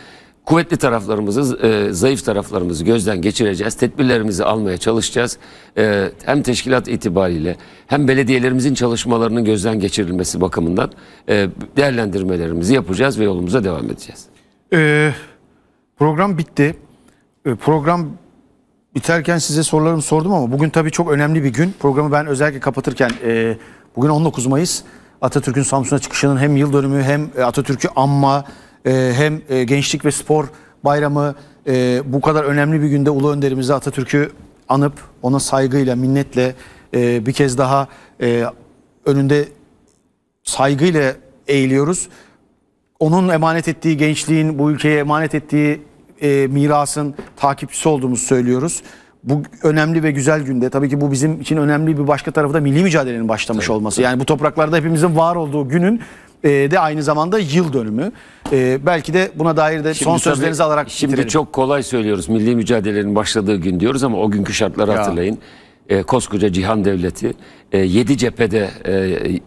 kuvvetli taraflarımızı, e, zayıf taraflarımızı gözden geçireceğiz. Tedbirlerimizi almaya çalışacağız. E, hem teşkilat itibariyle hem belediyelerimizin çalışmalarının gözden geçirilmesi bakımından e, değerlendirmelerimizi yapacağız ve yolumuza devam edeceğiz. Ee, program bitti. Ee, program biterken size sorularımı sordum ama bugün tabii çok önemli bir gün. Programı ben özellikle kapatırken e, bugün 19 Mayıs Atatürk'ün Samsun'a çıkışının hem yıl dönümü hem e, Atatürk'ü anma ee, hem e, Gençlik ve Spor Bayramı e, bu kadar önemli bir günde Ulu Önderimizi Atatürk'ü anıp ona saygıyla, minnetle e, bir kez daha önünde saygıyla eğiliyoruz. Onun emanet ettiği gençliğin, bu ülkeye emanet ettiği mirasın takipçisi olduğumuzu söylüyoruz. Bu önemli ve güzel günde tabii ki bu bizim için önemli bir başka tarafı da milli mücadelenin başlamış olması. Yani bu topraklarda hepimizin var olduğu günün ee, de aynı zamanda yıl dönümü. Ee, belki de buna dair de şimdi son tabii, sözlerinizi alarak Şimdi bitirelim. çok kolay söylüyoruz. Milli mücadelelerin başladığı gün diyoruz ama o günkü şartları ya. hatırlayın. Ee, koskoca cihan devleti e, 7 cephede e,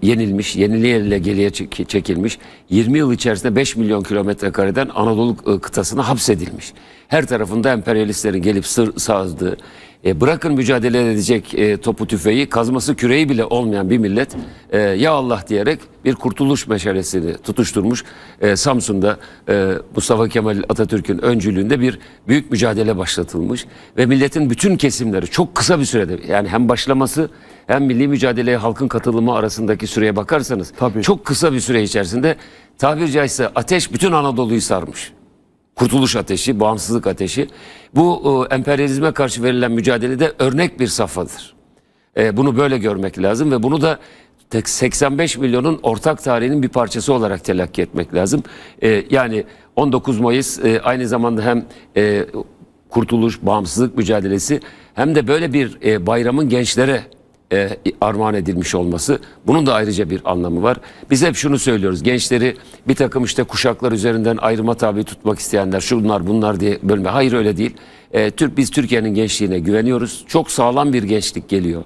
yenilmiş, yeniliyle geriye çekilmiş. 20 yıl içerisinde 5 milyon kilometre kareden Anadolu e, kıtasına hapsedilmiş. Her tarafında emperyalistlerin gelip sır sağdığı, e, bırakın mücadele edecek e, topu tüfeği, kazması küreği bile olmayan bir millet e, ya Allah diyerek bir kurtuluş meşalesini tutuşturmuş. E, Samsun'da e, Mustafa Kemal Atatürk'ün öncülüğünde bir büyük mücadele başlatılmış ve milletin bütün kesimleri çok kısa bir sürede yani hem başlaması hem milli mücadeleye halkın katılımı arasındaki süreye bakarsanız Tabii. çok kısa bir süre içerisinde tabiri caizse ateş bütün Anadolu'yu sarmış kurtuluş ateşi, bağımsızlık ateşi. Bu e, emperyalizme karşı verilen mücadelede örnek bir safhadır. E, bunu böyle görmek lazım ve bunu da 85 milyonun ortak tarihinin bir parçası olarak telakki etmek lazım. E, yani 19 Mayıs e, aynı zamanda hem e, kurtuluş, bağımsızlık mücadelesi hem de böyle bir e, bayramın gençlere e, armağan edilmiş olması bunun da ayrıca bir anlamı var. Biz hep şunu söylüyoruz gençleri bir takım işte kuşaklar üzerinden ayrıma tabi tutmak isteyenler şunlar bunlar diye bölme. Hayır öyle değil. E, Türk Biz Türkiye'nin gençliğine güveniyoruz. Çok sağlam bir gençlik geliyor.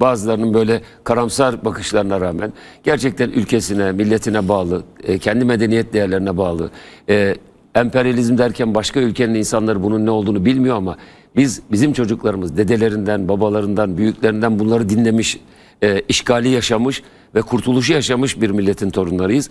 Bazılarının böyle karamsar bakışlarına rağmen gerçekten ülkesine, milletine bağlı, e, kendi medeniyet değerlerine bağlı, e, Emperyalizm derken başka ülkenin insanları bunun ne olduğunu bilmiyor ama biz bizim çocuklarımız dedelerinden, babalarından, büyüklerinden bunları dinlemiş, e, işgali yaşamış ve kurtuluşu yaşamış bir milletin torunlarıyız.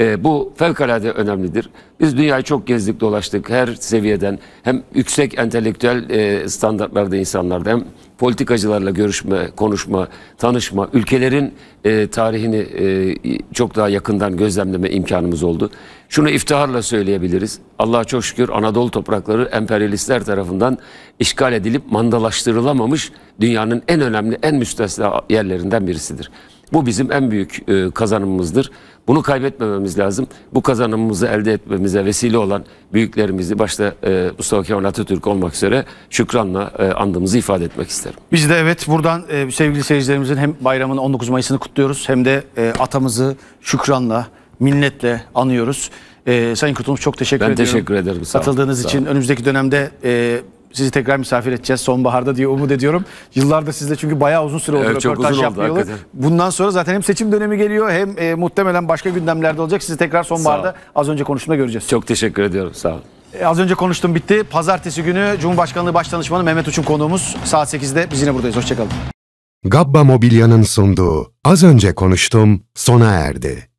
E, bu fevkalade önemlidir. Biz dünyayı çok gezdik dolaştık her seviyeden. Hem yüksek entelektüel e, standartlarda insanlarda hem politikacılarla görüşme, konuşma, tanışma, ülkelerin e, tarihini e, çok daha yakından gözlemleme imkanımız oldu. Şunu iftiharla söyleyebiliriz. Allah'a çok şükür Anadolu toprakları emperyalistler tarafından işgal edilip mandalaştırılamamış dünyanın en önemli, en müstesna yerlerinden birisidir. Bu bizim en büyük e, kazanımımızdır. Bunu kaybetmememiz lazım. Bu kazanımımızı elde etmemize vesile olan büyüklerimizi başta e, Mustafa Kemal Atatürk olmak üzere şükranla e, andığımızı ifade etmek isterim. Biz de evet buradan e, sevgili seyircilerimizin hem bayramın 19 Mayıs'ını kutluyoruz hem de e, atamızı şükranla, minnetle anıyoruz. E, Sayın Kurtulmuş çok teşekkür ben ediyorum. Ben teşekkür ederim. Sağ Katıldığınız sağ için önümüzdeki dönemde e, sizi tekrar misafir edeceğiz sonbaharda diye umut ediyorum. Yıllarda sizle çünkü bayağı uzun süre oldu evet, röportaj uzun yapmayalı. Oldu, Bundan sonra zaten hem seçim dönemi geliyor hem e, muhtemelen başka gündemlerde olacak. Sizi tekrar sonbaharda az önce konuştuğumda göreceğiz. Çok teşekkür ediyorum sağ olun. E, az önce konuştum bitti. Pazartesi günü Cumhurbaşkanlığı Başdanışmanı Mehmet Uç'un konuğumuz. Saat 8'de biz yine buradayız. Hoşçakalın. Gabba Mobilya'nın sunduğu Az Önce Konuştum sona erdi.